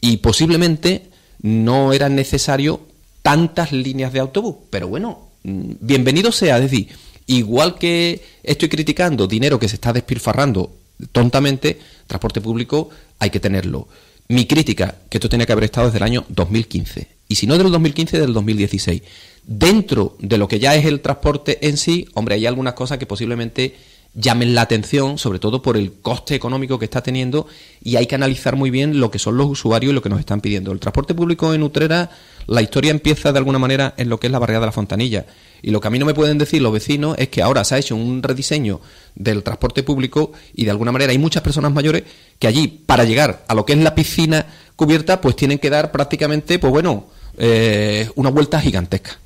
Y posiblemente no era necesario tantas líneas de autobús. Pero bueno, mm, bienvenido sea, es decir, igual que estoy criticando dinero que se está despilfarrando tontamente, transporte público hay que tenerlo. Mi crítica, que esto tenía que haber estado desde el año 2015, y si no del 2015, del 2016. Dentro de lo que ya es el transporte en sí, hombre, hay algunas cosas que posiblemente llamen la atención, sobre todo por el coste económico que está teniendo, y hay que analizar muy bien lo que son los usuarios y lo que nos están pidiendo. El transporte público en Utrera, la historia empieza de alguna manera en lo que es la barriada de la Fontanilla. Y lo que a mí no me pueden decir los vecinos es que ahora se ha hecho un rediseño del transporte público y de alguna manera hay muchas personas mayores que allí, para llegar a lo que es la piscina cubierta, pues tienen que dar prácticamente, pues bueno, eh, una vuelta gigantesca.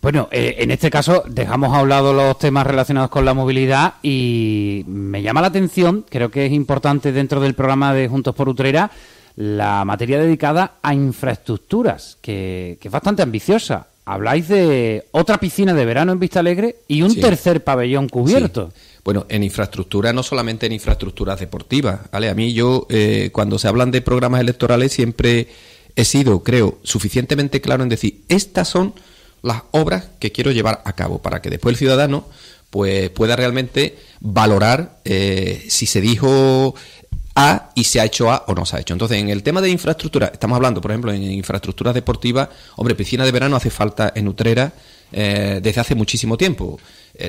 Bueno, eh, en este caso dejamos a un lado los temas relacionados con la movilidad y me llama la atención, creo que es importante dentro del programa de Juntos por Utrera, la materia dedicada a infraestructuras, que, es bastante ambiciosa. Habláis de otra piscina de verano en Vista Alegre y un tercer pabellón cubierto. Bueno, en infraestructura, no solamente en infraestructuras deportivas, ¿vale? A mí yo, eh, cuando se hablan de programas electorales, siempre he sido, creo, suficientemente claro en decir, estas son las obras que quiero llevar a cabo para que después el ciudadano pues pueda realmente valorar eh, si se dijo A y se ha hecho A o no se ha hecho. Entonces, en el tema de infraestructura, estamos hablando, por ejemplo, en infraestructuras deportivas, hombre, piscina de verano hace falta en Utrera eh, desde hace muchísimo tiempo.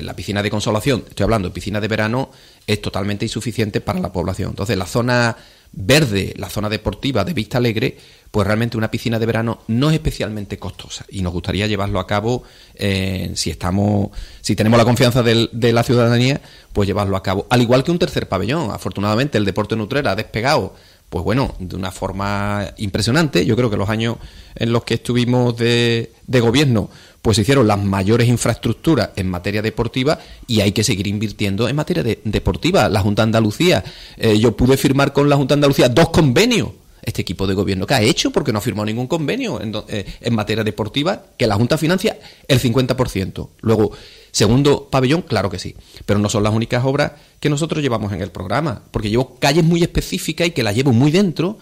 la piscina de consolación, estoy hablando, piscina de verano es totalmente insuficiente para la población. Entonces, la zona verde, la zona deportiva de Vista Alegre, pues realmente una piscina de verano no es especialmente costosa y nos gustaría llevarlo a cabo eh, si estamos, si tenemos la confianza de la ciudadanía, pues llevarlo a cabo. Al igual que un tercer pabellón, afortunadamente el deporte Nutrera ha despegado pues bueno, de una forma impresionante. Yo creo que los años en los que estuvimos de, gobierno, pues se hicieron las mayores infraestructuras en materia deportiva y hay que seguir invirtiendo en materia deportiva. La Junta de Andalucía, eh, yo pude firmar con la Junta de Andalucía dos convenios este equipo de gobierno que ha hecho porque no ha firmado ningún convenio en, eh, materia deportiva que la Junta financia el 50%. Luego, segundo pabellón, claro que sí, pero no son las únicas obras que nosotros llevamos en el programa, porque llevo calles muy específicas y que las llevo muy dentro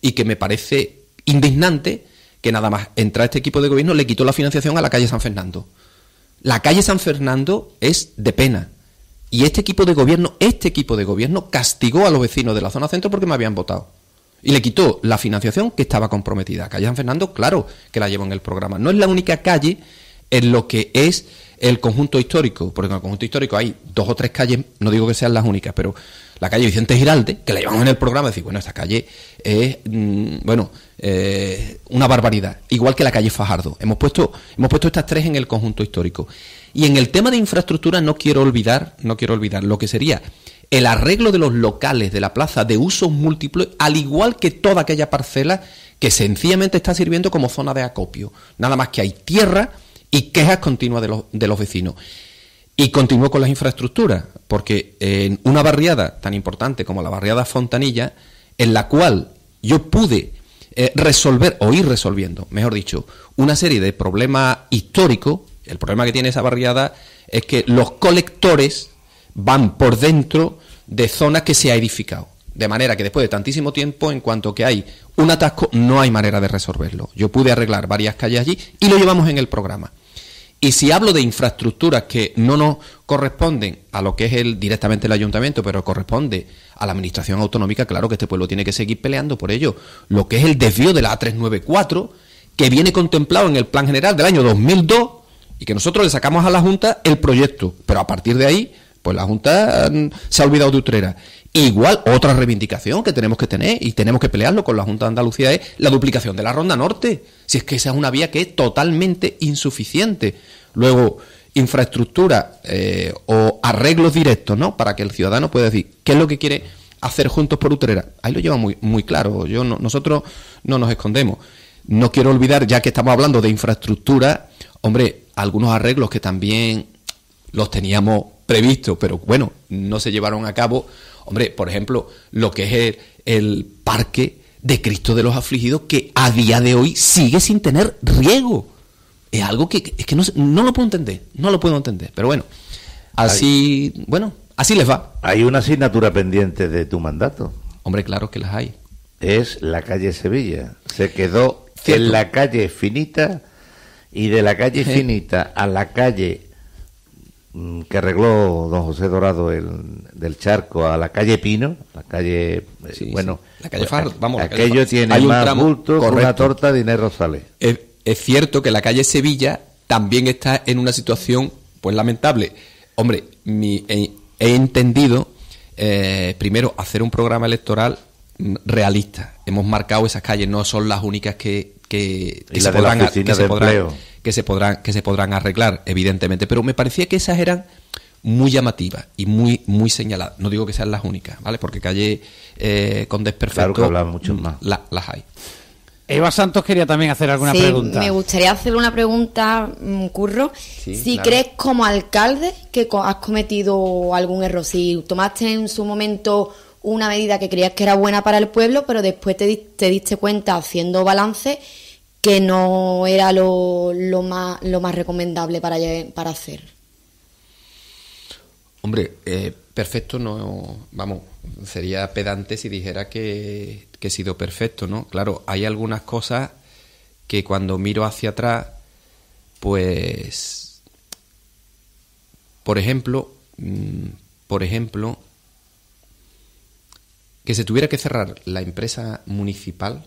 y que me parece indignante que nada más entrar este equipo de gobierno le quitó la financiación a la calle San Fernando. La calle San Fernando es de pena. Y este equipo de gobierno, este equipo de gobierno castigó a los vecinos de la zona centro porque me habían votado. Y le quitó la financiación que estaba comprometida. Calle San Fernando, claro que la llevo en el programa. No es la única calle en lo que es el conjunto histórico, porque en el conjunto histórico hay dos o tres calles, no digo que sean las únicas, pero la calle Vicente Giralde, que la llevamos en el programa, decir, bueno, esta calle es, mm, bueno, eh, una barbaridad, igual que la calle Fajardo. Hemos puesto, hemos puesto estas tres en el conjunto histórico. Y en el tema de infraestructura no quiero olvidar, no quiero olvidar lo que sería el arreglo de los locales de la plaza de usos múltiples, al igual que toda aquella parcela que sencillamente está sirviendo como zona de acopio. Nada más que hay tierra y quejas continuas de los, de los vecinos. Y continúo con las infraestructuras, porque en una barriada tan importante como la barriada Fontanilla, en la cual yo pude eh, resolver, o ir resolviendo, mejor dicho, una serie de problemas históricos, el problema que tiene esa barriada es que los colectores van por dentro de zonas que se ha edificado. De manera que después de tantísimo tiempo, en cuanto que hay un atasco, no hay manera de resolverlo. Yo pude arreglar varias calles allí y lo llevamos en el programa. Y si hablo de infraestructuras que no nos corresponden a lo que es el, directamente el ayuntamiento, pero corresponde a la administración autonómica, claro que este pueblo tiene que seguir peleando por ello. Lo que es el desvío de la A394, que viene contemplado en el plan general del año 2002 y que nosotros le sacamos a la Junta el proyecto. Pero a partir de ahí pues la Junta mm, se ha olvidado de Utrera. Igual, otra reivindicación que tenemos que tener y tenemos que pelearlo con la Junta de Andalucía es la duplicación de la Ronda Norte. Si es que esa es una vía que es totalmente insuficiente. Luego, infraestructura eh, o arreglos directos, ¿no? Para que el ciudadano pueda decir qué es lo que quiere hacer juntos por Utrera. Ahí lo lleva muy, muy claro. Yo nosotros no nos escondemos. No quiero olvidar, ya que estamos hablando de infraestructura, hombre, algunos arreglos que también los teníamos previsto, pero bueno, no se llevaron a cabo, hombre, por ejemplo, lo que es el, parque de Cristo de los afligidos que a día de hoy sigue sin tener riego. Es algo que, no, lo puedo entender, no lo puedo entender, pero bueno, así, bueno, así les va. Hay una asignatura pendiente de tu mandato. Hombre, claro que las hay. Es la calle Sevilla. Se quedó en la calle finita y de la calle finita a la calle Mm, que arregló don José Dorado el, del Charco a la calle Pino, la calle, bueno, aquello tiene más bulto con torta dinero sale. Es, cierto que la calle Sevilla también está en una situación pues lamentable. Hombre, he, entendido eh, primero hacer un programa electoral realista. Hemos marcado esas calles, no son las únicas que, que, se, podrán, que se, podrán, que, se podrán, arreglar, evidentemente. Pero me parecía que esas eran muy llamativas y muy, muy señaladas. No digo que sean las únicas, ¿vale? Porque calle eh, con desperfecto claro mucho más. las hay. Eva Santos quería también hacer alguna pregunta. Me gustaría hacer una pregunta, mm, Curro. si crees como alcalde que has cometido algún error, si tomaste en su momento una medida que creías que era buena para el pueblo, pero después te diste cuenta haciendo balance que no era lo, más, lo más recomendable para, para hacer. Hombre, eh, perfecto no, vamos, sería pedante si dijera que, que he sido perfecto, ¿no? Claro, hay algunas cosas que cuando miro hacia atrás, pues, por ejemplo, mm, por ejemplo, que se tuviera que cerrar la empresa municipal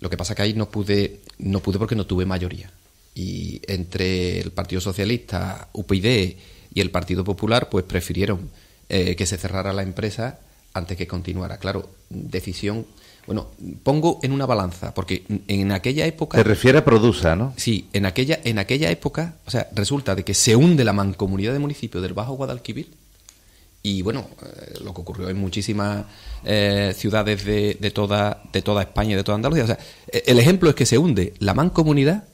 lo que pasa que ahí no pude, no pude porque no tuve mayoría. Y entre el Partido Socialista, UPyD y el Partido Popular, pues prefirieron eh, que se cerrara la empresa antes que continuara. Claro, decisión. Bueno, pongo en una balanza, porque en aquella época. Te refiere a Produsa, ¿no? Sí, en aquella, en aquella época, o sea, resulta de que se hunde la mancomunidad de municipios del Bajo Guadalquivir y bueno, eh, lo que ocurrió en muchísimas eh, ciudades de, de, toda, de toda España y de toda Andalucía. O sea, e, el ejemplo es que se hunde la mancomunidad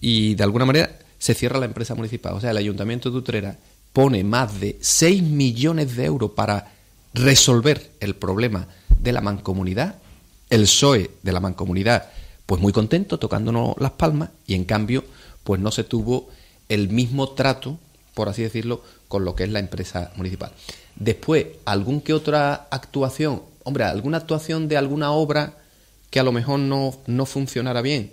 y de alguna manera se cierra la empresa municipal. O sea, el Ayuntamiento de Utrera pone más de 6 millones de euros para resolver el problema de la mancomunidad. El PSOE de la mancomunidad, pues muy contento, tocándonos las palmas, y en cambio, pues no se tuvo el mismo trato, por así decirlo, con lo que es la empresa municipal. Después, algún que otra actuación, hombre, alguna actuación de alguna obra que a lo mejor no, no funcionara bien,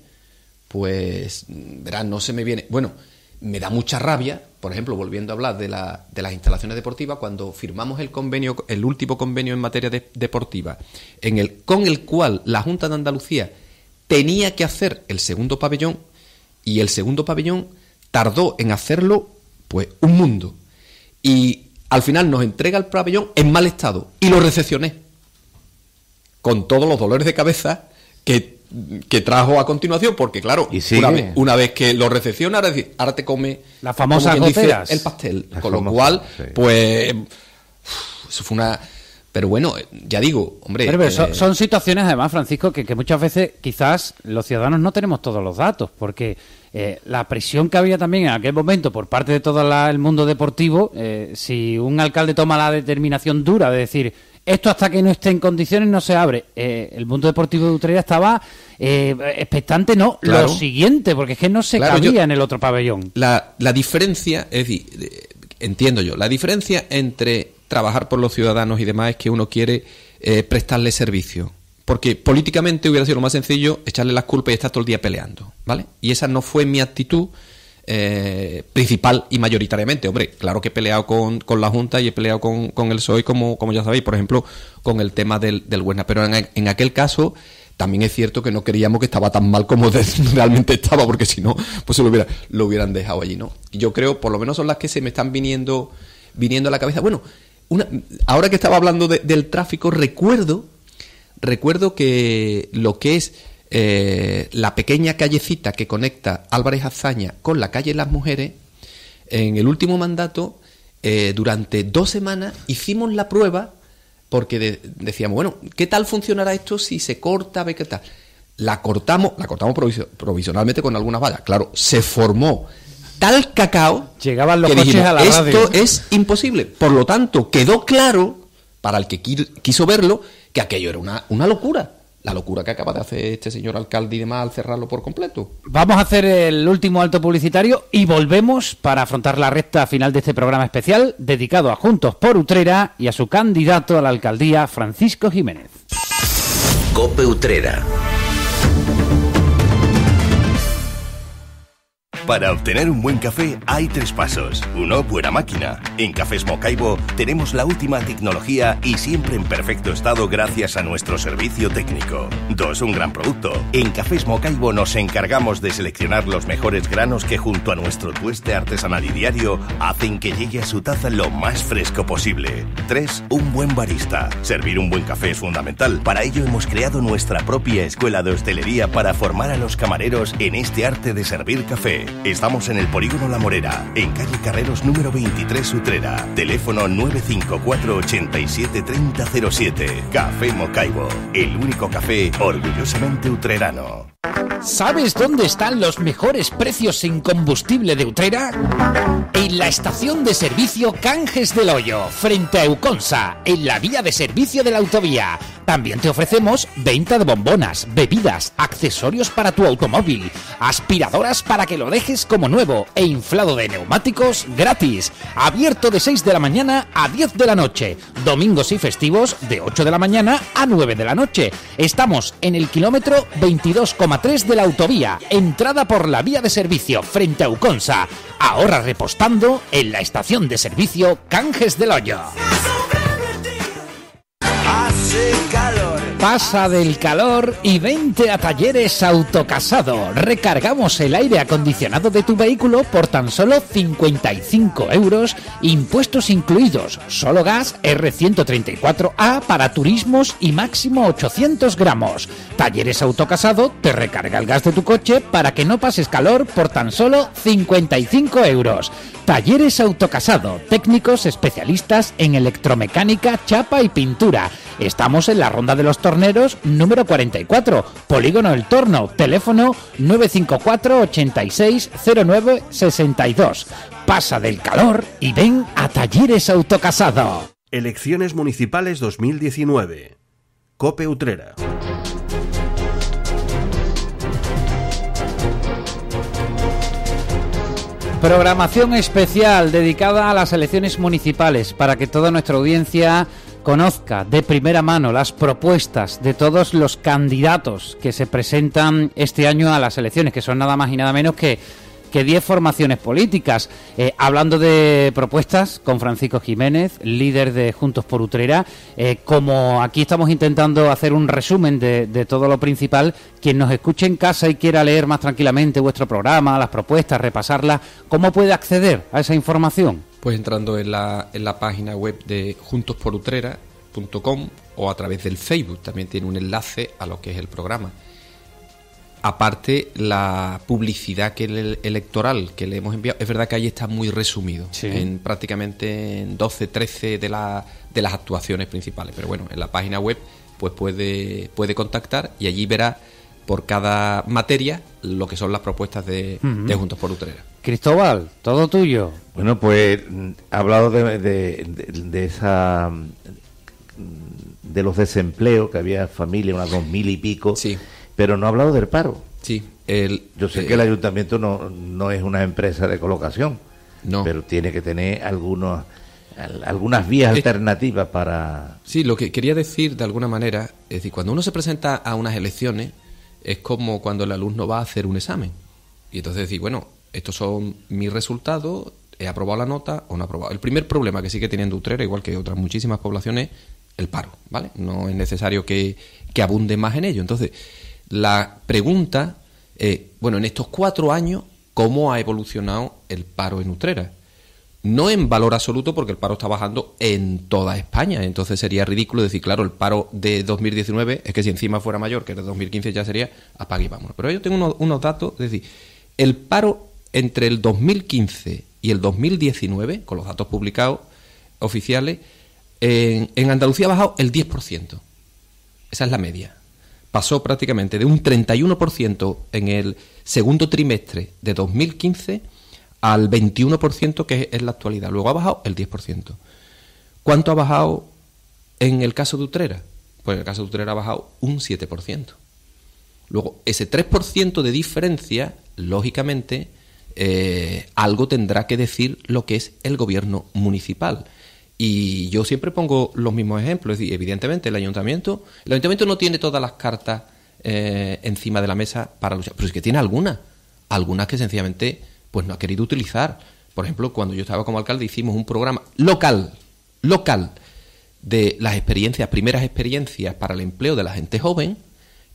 pues, verás, no se me viene. Bueno, me da mucha rabia, por ejemplo, volviendo a hablar de, las instalaciones deportivas, cuando firmamos el convenio, el último convenio en materia deportiva, en el, con el cual la Junta de Andalucía tenía que hacer el segundo pabellón, y el segundo pabellón tardó en hacerlo, pues, un mundo. Y al final nos entrega el pabellón en mal estado y lo recepcioné. Con todos los dolores de cabeza que, trajo a continuación, porque claro, una, vez, que lo recepciona, ahora, te come la famosa el pastel. con lo cual, pues, eso fue una pero bueno, ya digo, hombre. Eh, son, situaciones, además, Francisco, que, que, muchas veces quizás los ciudadanos no tenemos todos los datos, porque eh, la presión que había también en aquel momento por parte de todo el mundo deportivo, eh, si un alcalde toma la determinación dura de decir esto hasta que no esté en condiciones no se abre. el mundo deportivo de Utrera estaba expectante, no, lo siguiente, porque es que no se cabía en el otro pabellón. La, la diferencia, es decir, entiendo yo, la diferencia entre trabajar por los ciudadanos y demás es que uno quiere eh, prestarle servicio. Porque políticamente hubiera sido lo más sencillo echarle las culpas y estar todo el día peleando, ¿vale? Y esa no fue mi actitud eh, principal y mayoritariamente. Hombre, claro que he peleado con, la Junta y he peleado con, el PSOE, como, como ya sabéis, por ejemplo, con el tema del, del Huesna. Pero en, aquel caso también es cierto que no queríamos que estaba tan mal como realmente estaba, porque si no, pues se lo, hubiera, lo hubieran dejado allí, ¿no? yo creo, por lo menos son las que se me están viniendo, viniendo a la cabeza. Bueno, ahora que estaba hablando del tráfico, recuerdo, recuerdo que lo que es eh, la pequeña callecita que conecta Álvarez Azaña con la calle Las Mujeres, en el último mandato, eh, durante dos semanas hicimos la prueba porque decíamos, bueno, ¿qué tal funcionará esto si se corta, ve qué tal? La cortamos, la cortamos provisionalmente con algunas vallas. Claro, se formó tal cacao llegaban los coches a la esto es imposible. Por lo tanto, quedó claro para el que quiso verlo que aquello era una, una locura la locura que acaba de hacer este señor alcalde y demás al cerrarlo por completo. Vamos a hacer el último alto publicitario y volvemos para afrontar la recta final de este programa especial dedicado a Juntos por Utrera y a su candidato a la alcaldía, Francisco Jiménez. Cope Utrera. Para obtener un buen café hay tres pasos. Uno, buena máquina. En Cafés Mocaibo tenemos la última tecnología y siempre en perfecto estado gracias a nuestro servicio técnico. Dos, un gran producto. En Cafés Mocaibo nos encargamos de seleccionar los mejores granos que junto a nuestro tueste artesanal y diario hacen que llegue a su taza lo más fresco posible. Tres, un buen barista. Servir un buen café es fundamental. Para ello hemos creado nuestra propia escuela de hostelería para formar a los camareros en este arte de servir café. Estamos en el Polígono La Morera, en calle Carreros número 23 Utrera. Teléfono 954 87 Café Mocaibo, el único café orgullosamente utrerano. ¿Sabes dónde están los mejores precios en combustible de Utrera? En la estación de servicio Canjes del Hoyo, frente a Euconsa, en la vía de servicio de la autovía. También te ofrecemos venta de bombonas, bebidas, accesorios para tu automóvil, aspiradoras para que lo dejes como nuevo e inflado de neumáticos gratis. Abierto de 6 de la mañana a 10 de la noche, domingos y festivos de 8 de la mañana a 9 de la noche. Estamos en el kilómetro 22,3 3 de la autovía, entrada por la vía de servicio frente a Uconsa. Ahora repostando en la estación de servicio Canjes del Hoyo. Pasa del calor y vente a Talleres Autocasado. Recargamos el aire acondicionado de tu vehículo por tan solo 55 euros, impuestos incluidos. Solo gas R134A para turismos y máximo 800 gramos. Talleres Autocasado te recarga el gas de tu coche para que no pases calor por tan solo 55 euros. Talleres Autocasado, técnicos especialistas en electromecánica, chapa y pintura. Estamos en la ronda de los Torneros número 44, Polígono del Torno, teléfono 954 09 62. Pasa del calor y ven a Talleres Autocasado. Elecciones Municipales 2019. Cope Utrera. Programación especial dedicada a las elecciones municipales para que toda nuestra audiencia conozca de primera mano las propuestas de todos los candidatos que se presentan este año a las elecciones, que son nada más y nada menos que que 10 formaciones políticas. Eh, hablando de propuestas con Francisco Jiménez, líder de Juntos por Utrera, eh, como aquí estamos intentando hacer un resumen de, de, todo lo principal, quien nos escuche en casa y quiera leer más tranquilamente vuestro programa, las propuestas, repasarlas, ¿cómo puede acceder a esa información? pues entrando en la, en la página web de juntosporutrera.com o a través del Facebook, también tiene un enlace a lo que es el programa. Aparte, la publicidad que electoral que le hemos enviado, es verdad que ahí está muy resumido, en prácticamente en 12, 13 de, la, de las actuaciones principales. Pero bueno, en la página web pues puede, puede contactar y allí verá por cada materia lo que son las propuestas de, de Juntos por Utrera. Cristóbal, todo tuyo. Bueno, pues mm, ha hablado de, esa mm, los desempleos, que había familia, unas dos mil y pico, sí. pero no ha hablado del paro. Sí. Yo sé eh, que el ayuntamiento no, es una empresa de colocación, no. pero tiene que tener algunos, algunas vías alternativas para... Sí, lo que quería decir de alguna manera, es decir, cuando uno se presenta a unas elecciones, es como cuando el alumno va a hacer un examen. Y entonces decir, bueno, estos son mis resultados, he aprobado la nota o no he aprobado. El primer problema que sigue teniendo Utrera, igual que otras muchísimas poblaciones, el paro, ¿vale? No es necesario que, que abunde más en ello. Entonces, la pregunta es, bueno, en estos cuatro años, ¿cómo ha evolucionado el paro en Utrera? No en valor absoluto, porque el paro está bajando en toda España. Entonces sería ridículo decir, claro, el paro de 2019 es que si encima fuera mayor que el de 2015 ya sería apague y vámonos. Pero yo tengo unos, unos datos, es decir, el paro entre el 2015 y el 2019, con los datos publicados oficiales, en, Andalucía ha bajado el 10%. Esa es la media. Pasó prácticamente de un 31% en el segundo trimestre de 2015 al 21% que es la actualidad. Luego ha bajado el 10%. ¿Cuánto ha bajado en el caso de Utrera? Pues en el caso de Utrera ha bajado un 7%. Luego, ese 3% de diferencia, lógicamente, eh, algo tendrá que decir lo que es el gobierno municipal. Y yo siempre pongo los mismos ejemplos. y evidentemente, el ayuntamiento, el ayuntamiento no tiene todas las cartas eh, encima de la mesa para luchar, pero es que tiene algunas, algunas que sencillamente pues no ha querido utilizar. Por ejemplo, cuando yo estaba como alcalde hicimos un programa local, local, de las experiencias, primeras experiencias para el empleo de la gente joven,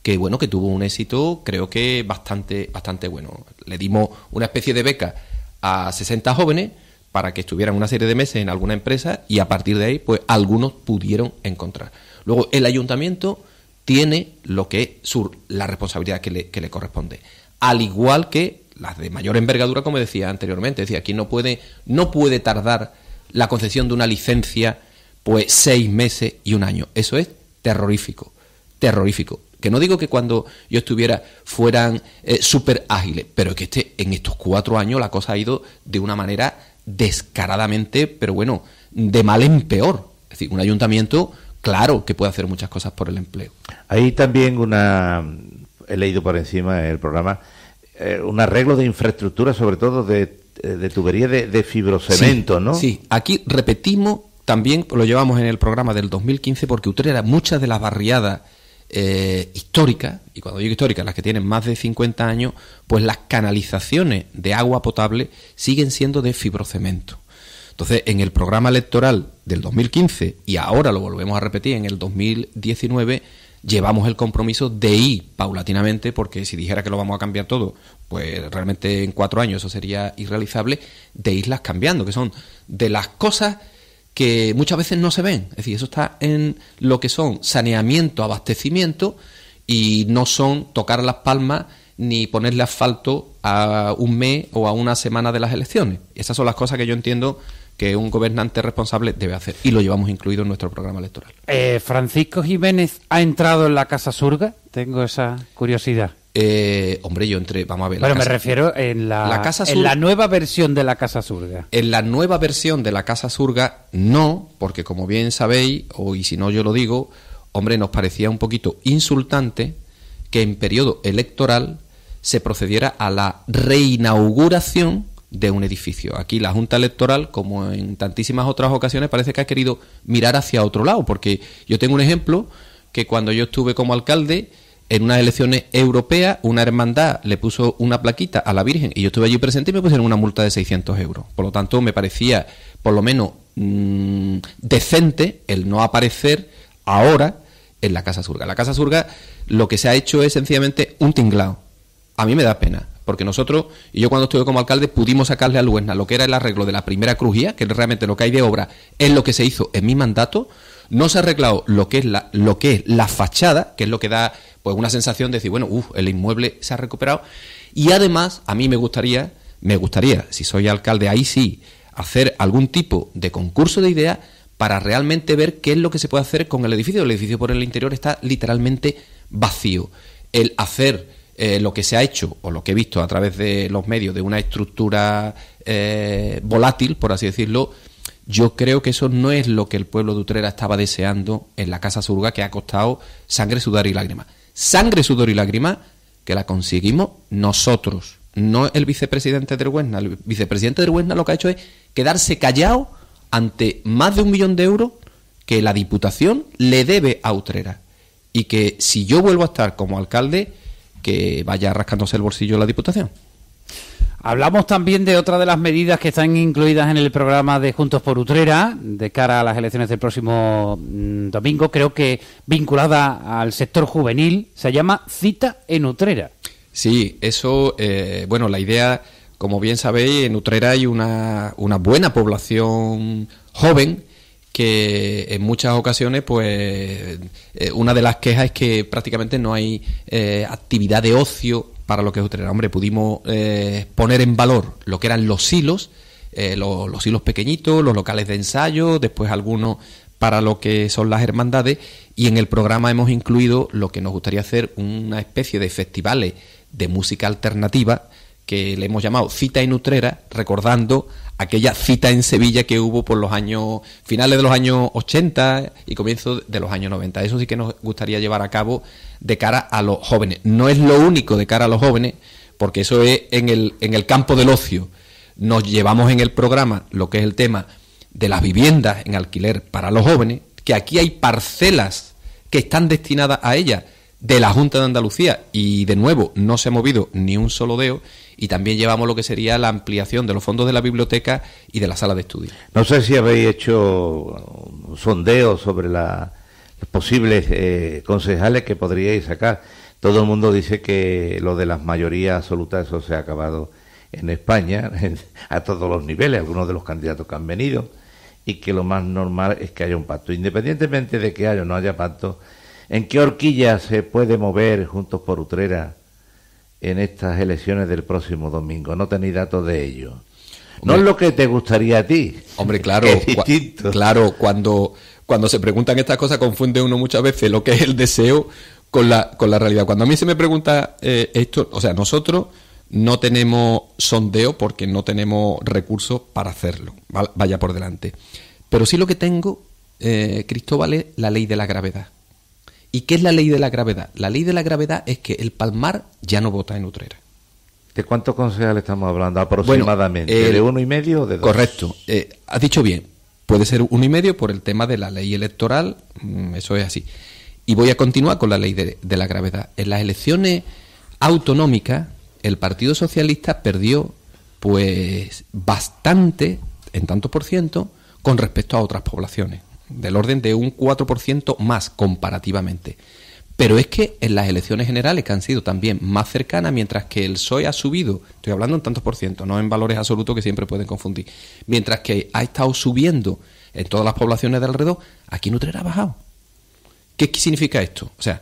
que bueno, que tuvo un éxito creo que bastante, bastante bueno. Le dimos una especie de beca a 60 jóvenes para que estuvieran una serie de meses en alguna empresa y a partir de ahí, pues algunos pudieron encontrar. Luego, el ayuntamiento tiene lo que es la responsabilidad que le, que le corresponde. Al igual que las de mayor envergadura, como decía anteriormente. Es decir, aquí no puede, no puede tardar la concesión de una licencia, pues seis meses y un año. Eso es terrorífico. Terrorífico. Que no digo que cuando yo estuviera fueran eh, súper ágiles, pero que este, en estos cuatro años la cosa ha ido de una manera descaradamente, pero bueno, de mal en peor. Es decir, un ayuntamiento, claro que puede hacer muchas cosas por el empleo. Hay también una, he leído por encima el programa, eh, un arreglo de infraestructura, sobre todo de, eh, de tubería de, de fibrocemento, ¿no? Sí, aquí repetimos, también lo llevamos en el programa del 2015, porque Utrera, muchas de las barriadas eh, históricas, y cuando digo históricas, las que tienen más de 50 años, pues las canalizaciones de agua potable siguen siendo de fibrocemento. Entonces, en el programa electoral del 2015, y ahora lo volvemos a repetir en el 2019, llevamos el compromiso de ir paulatinamente, porque si dijera que lo vamos a cambiar todo, pues realmente en cuatro años eso sería irrealizable, de irlas cambiando, que son de las cosas que muchas veces no se ven. Es decir, eso está en lo que son saneamiento, abastecimiento y no son tocar las palmas ni ponerle asfalto a un mes o a una semana de las elecciones. Esas son las cosas que yo entiendo que un gobernante responsable debe hacer y lo llevamos incluido en nuestro programa electoral. Eh, ¿Francisco Jiménez ha entrado en la Casa Surga? Tengo esa curiosidad. Eh, hombre, yo entré, vamos a ver. Bueno, me refiero en la, casa la nueva versión de la Casa Surga. En la nueva versión de la Casa Surga, no, porque como bien sabéis, o y si no yo lo digo, hombre, nos parecía un poquito insultante que en periodo electoral se procediera a la reinauguración de un edificio. Aquí la Junta Electoral, como en tantísimas otras ocasiones, parece que ha querido mirar hacia otro lado, porque yo tengo un ejemplo que cuando yo estuve como alcalde, en unas elecciones europeas, una hermandad le puso una plaquita a la Virgen y yo estuve allí presente y me pusieron una multa de 600 euros. Por lo tanto, me parecía, por lo menos, mm, decente el no aparecer ahora en la Casa Surga. La Casa Surga lo que se ha hecho es sencillamente un tinglado. A mí me da pena, porque nosotros, y yo cuando estuve como alcalde, pudimos sacarle a Luesna lo que era el arreglo de la primera crujía, que realmente lo que hay de obra es lo que se hizo en mi mandato. No se ha arreglado lo que es lo que es la fachada, que es lo que da pues una sensación de decir, bueno, el inmueble se ha recuperado. Y además, a mí me gustaría, me gustaría, si soy alcalde, ahí sí, hacer algún tipo de concurso de ideas para realmente ver qué es lo que se puede hacer con el edificio. El edificio por el interior está literalmente vacío. El hacer eh, lo que se ha hecho o lo que he visto a través de los medios de una estructura eh, volátil, por así decirlo, yo creo que eso no es lo que el pueblo de Utrera estaba deseando en la Casa Surga, que ha costado sangre, sudar y lágrimas sangre, sudor y lágrimas, que la conseguimos nosotros, no el vicepresidente del Huesna. El vicepresidente de Huesna lo que ha hecho es quedarse callado ante más de un millón de euros que la Diputación le debe a Utrera. Y que si yo vuelvo a estar como alcalde, que vaya rascándose el bolsillo la Diputación. Hablamos también de otra de las medidas que están incluidas en el programa de Juntos por Utrera de cara a las elecciones del próximo mm, domingo, creo que vinculada al sector juvenil, se llama Cita en Utrera. Sí, eso, eh, bueno, la idea, como bien sabéis, en Utrera hay una, buena población joven que en muchas ocasiones, pues, eh, una de las quejas es que prácticamente no hay eh, actividad de ocio para lo que es Utrera. Hombre, pudimos eh, poner en valor lo que eran los hilos, eh, los hilos pequeñitos, los locales de ensayo, después algunos para lo que son las hermandades y en el programa hemos incluido lo que nos gustaría hacer una especie de festivales de música alternativa que le hemos llamado Cita en Utrera, recordando aquella cita en Sevilla que hubo por los años finales de los años 80 y comienzo de los años 90. Eso sí que nos gustaría llevar a cabo de cara a los jóvenes. No es lo único de cara a los jóvenes, porque eso es en el, en el campo del ocio. Nos llevamos en el programa lo que es el tema de las viviendas en alquiler para los jóvenes, que aquí hay parcelas que están destinadas a ellas de la Junta de Andalucía y de nuevo no se ha movido ni un solo deo y también llevamos lo que sería la ampliación de los fondos de la biblioteca y de la sala de estudio. No sé si habéis hecho sondeos sobre la posibles eh, concejales que podríais sacar. Todo el mundo dice que lo de las mayorías absolutas, eso se ha acabado en España, a todos los niveles, algunos de los candidatos que han venido, y que lo más normal es que haya un pacto. Independientemente de que haya o no haya pacto, ¿en qué horquilla se puede mover Juntos por Utrera en estas elecciones del próximo domingo? No tenéis datos de ello. no es lo que te gustaría a ti. Hombre, claro, claro, cuando cuando se preguntan estas cosas confunde uno muchas veces lo que es el deseo con la, con la realidad. Cuando a mí se me pregunta eh, esto, o sea, nosotros no tenemos sondeo porque no tenemos recursos para hacerlo, vaya por delante. Pero sí lo que tengo, eh, Cristóbal, es la ley de la gravedad. ¿Y qué es la ley de la gravedad? La ley de la gravedad es que el palmar ya no vota en Utrera. ¿De cuántos concejales estamos hablando aproximadamente? ¿De uno y medio o de dos? Correcto. Eh, has dicho bien, puede ser uno y medio por el tema de la ley electoral, mm, eso es así. Y voy a continuar con la ley de, la gravedad. En las elecciones autonómicas, el Partido Socialista perdió pues bastante, en tanto por ciento, con respecto a otras poblaciones, del orden de un 4% más comparativamente. Pero es que en las elecciones generales, que han sido también más cercanas, mientras que el PSOE ha subido, estoy hablando en tantos por ciento, no en valores absolutos que siempre pueden confundir, mientras que ha estado subiendo en todas las poblaciones de alrededor, aquí Utrera ha bajado. ¿Qué significa esto? O sea,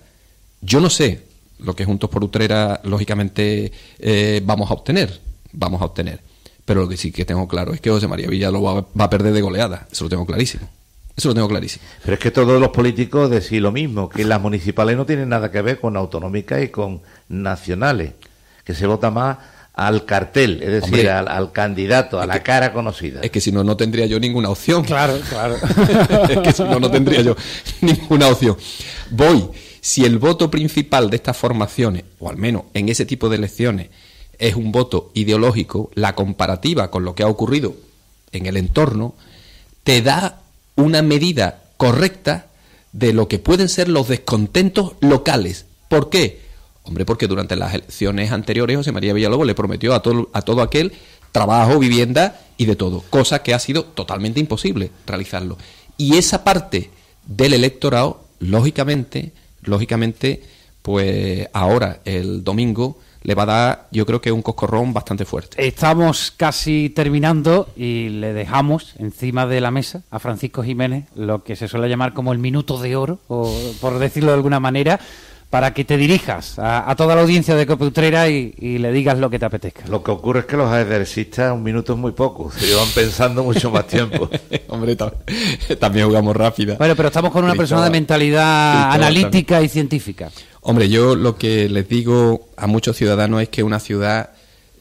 yo no sé lo que Juntos por Utrera, lógicamente, eh, vamos a obtener, vamos a obtener. Pero lo que sí que tengo claro es que José María lo va a perder de goleada, eso lo tengo clarísimo. Eso lo tengo clarísimo. Pero es que todos los políticos decís lo mismo, que las municipales no tienen nada que ver con autonómicas y con nacionales, que se vota más al cartel, es decir, al, candidato, a la cara conocida. Es que si no, no tendría yo ninguna opción. Claro, claro. es que si no, no tendría yo ninguna opción. Voy, si el voto principal de estas formaciones, o al menos en ese tipo de elecciones, es un voto ideológico, la comparativa con lo que ha ocurrido en el entorno, te da una medida correcta de lo que pueden ser los descontentos locales. ¿Por qué? Hombre, porque durante las elecciones anteriores José María Villalobos le prometió a todo, a todo aquel trabajo, vivienda y de todo, cosa que ha sido totalmente imposible realizarlo. Y esa parte del electorado, lógicamente, lógicamente, pues ahora el domingo le va a dar, yo creo que un coscorrón bastante fuerte. Estamos casi terminando y le dejamos encima de la mesa a Francisco Jiménez lo que se suele llamar como el minuto de oro, o por decirlo de alguna manera, para que te dirijas a, toda la audiencia de Coputrera y, le digas lo que te apetezca. Lo que ocurre es que los ajedrecistas un minuto es muy poco, se llevan pensando mucho más tiempo. Hombre, también jugamos rápida. Bueno, pero estamos con una persona de mentalidad analítica y científica. Hombre, yo lo que les digo a muchos ciudadanos es que una ciudad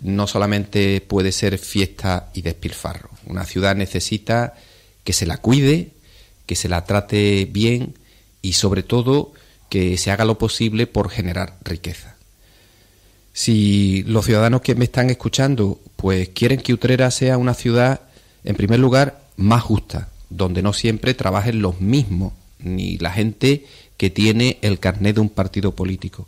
no solamente puede ser fiesta y despilfarro. Una ciudad necesita que se la cuide, que se la trate bien y sobre todo que se haga lo posible por generar riqueza. Si los ciudadanos que me están escuchando pues quieren que Utrera sea una ciudad en primer lugar más justa, donde no siempre trabajen los mismos ni la gente que tiene el carnet de un partido político.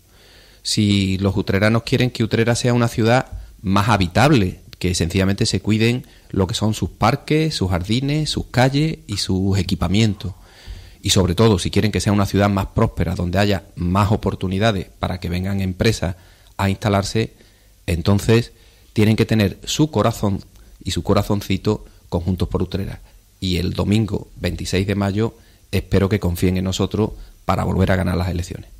Si los utreranos quieren que Utrera sea una ciudad más habitable, que sencillamente se cuiden lo que son sus parques, sus jardines, sus calles y sus equipamientos. Y sobre todo, si quieren que sea una ciudad más próspera, donde haya más oportunidades para que vengan empresas a instalarse, entonces tienen que tener su corazón y su corazoncito conjuntos por Utrera. Y el domingo 26 de mayo espero que confíen en nosotros para volver a ganar las elecciones.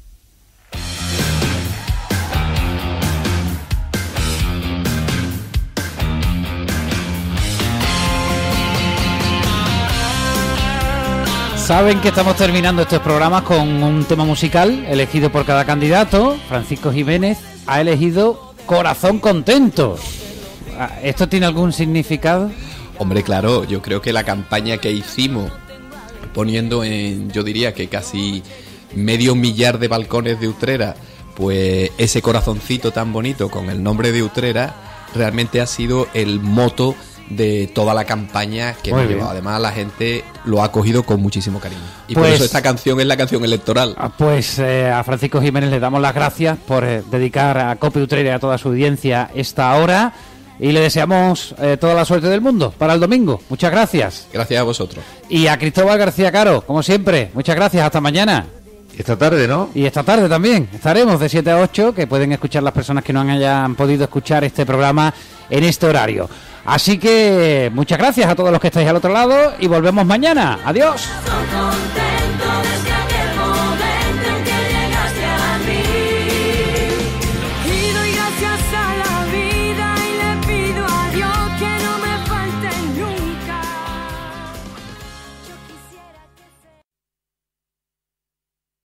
Saben que estamos terminando estos programas con un tema musical elegido por cada candidato. Francisco Jiménez ha elegido Corazón Contento. Ah, ¿Esto tiene algún significado? Hombre, claro, yo creo que la campaña que hicimos poniendo en, yo diría que casi medio millar de balcones de Utrera, pues ese corazoncito tan bonito con el nombre de Utrera realmente ha sido el moto de toda la campaña que ha llevado. Además, la gente lo ha acogido con muchísimo cariño. Y por pues eso esta canción es la canción electoral. Ah, pues eh, a Francisco Jiménez le damos las gracias por eh, dedicar a Copy Utrera y a toda su audiencia esta hora. Y le deseamos eh, toda la suerte del mundo para el domingo. Muchas gracias. Gracias a vosotros. Y a Cristóbal García Caro, como siempre, muchas gracias. Hasta mañana. Esta tarde, ¿no? Y esta tarde también. Estaremos de 7 a 8, que pueden escuchar las personas que no hayan podido escuchar este programa en este horario. Así que muchas gracias a todos los que estáis al otro lado y volvemos mañana. Adiós.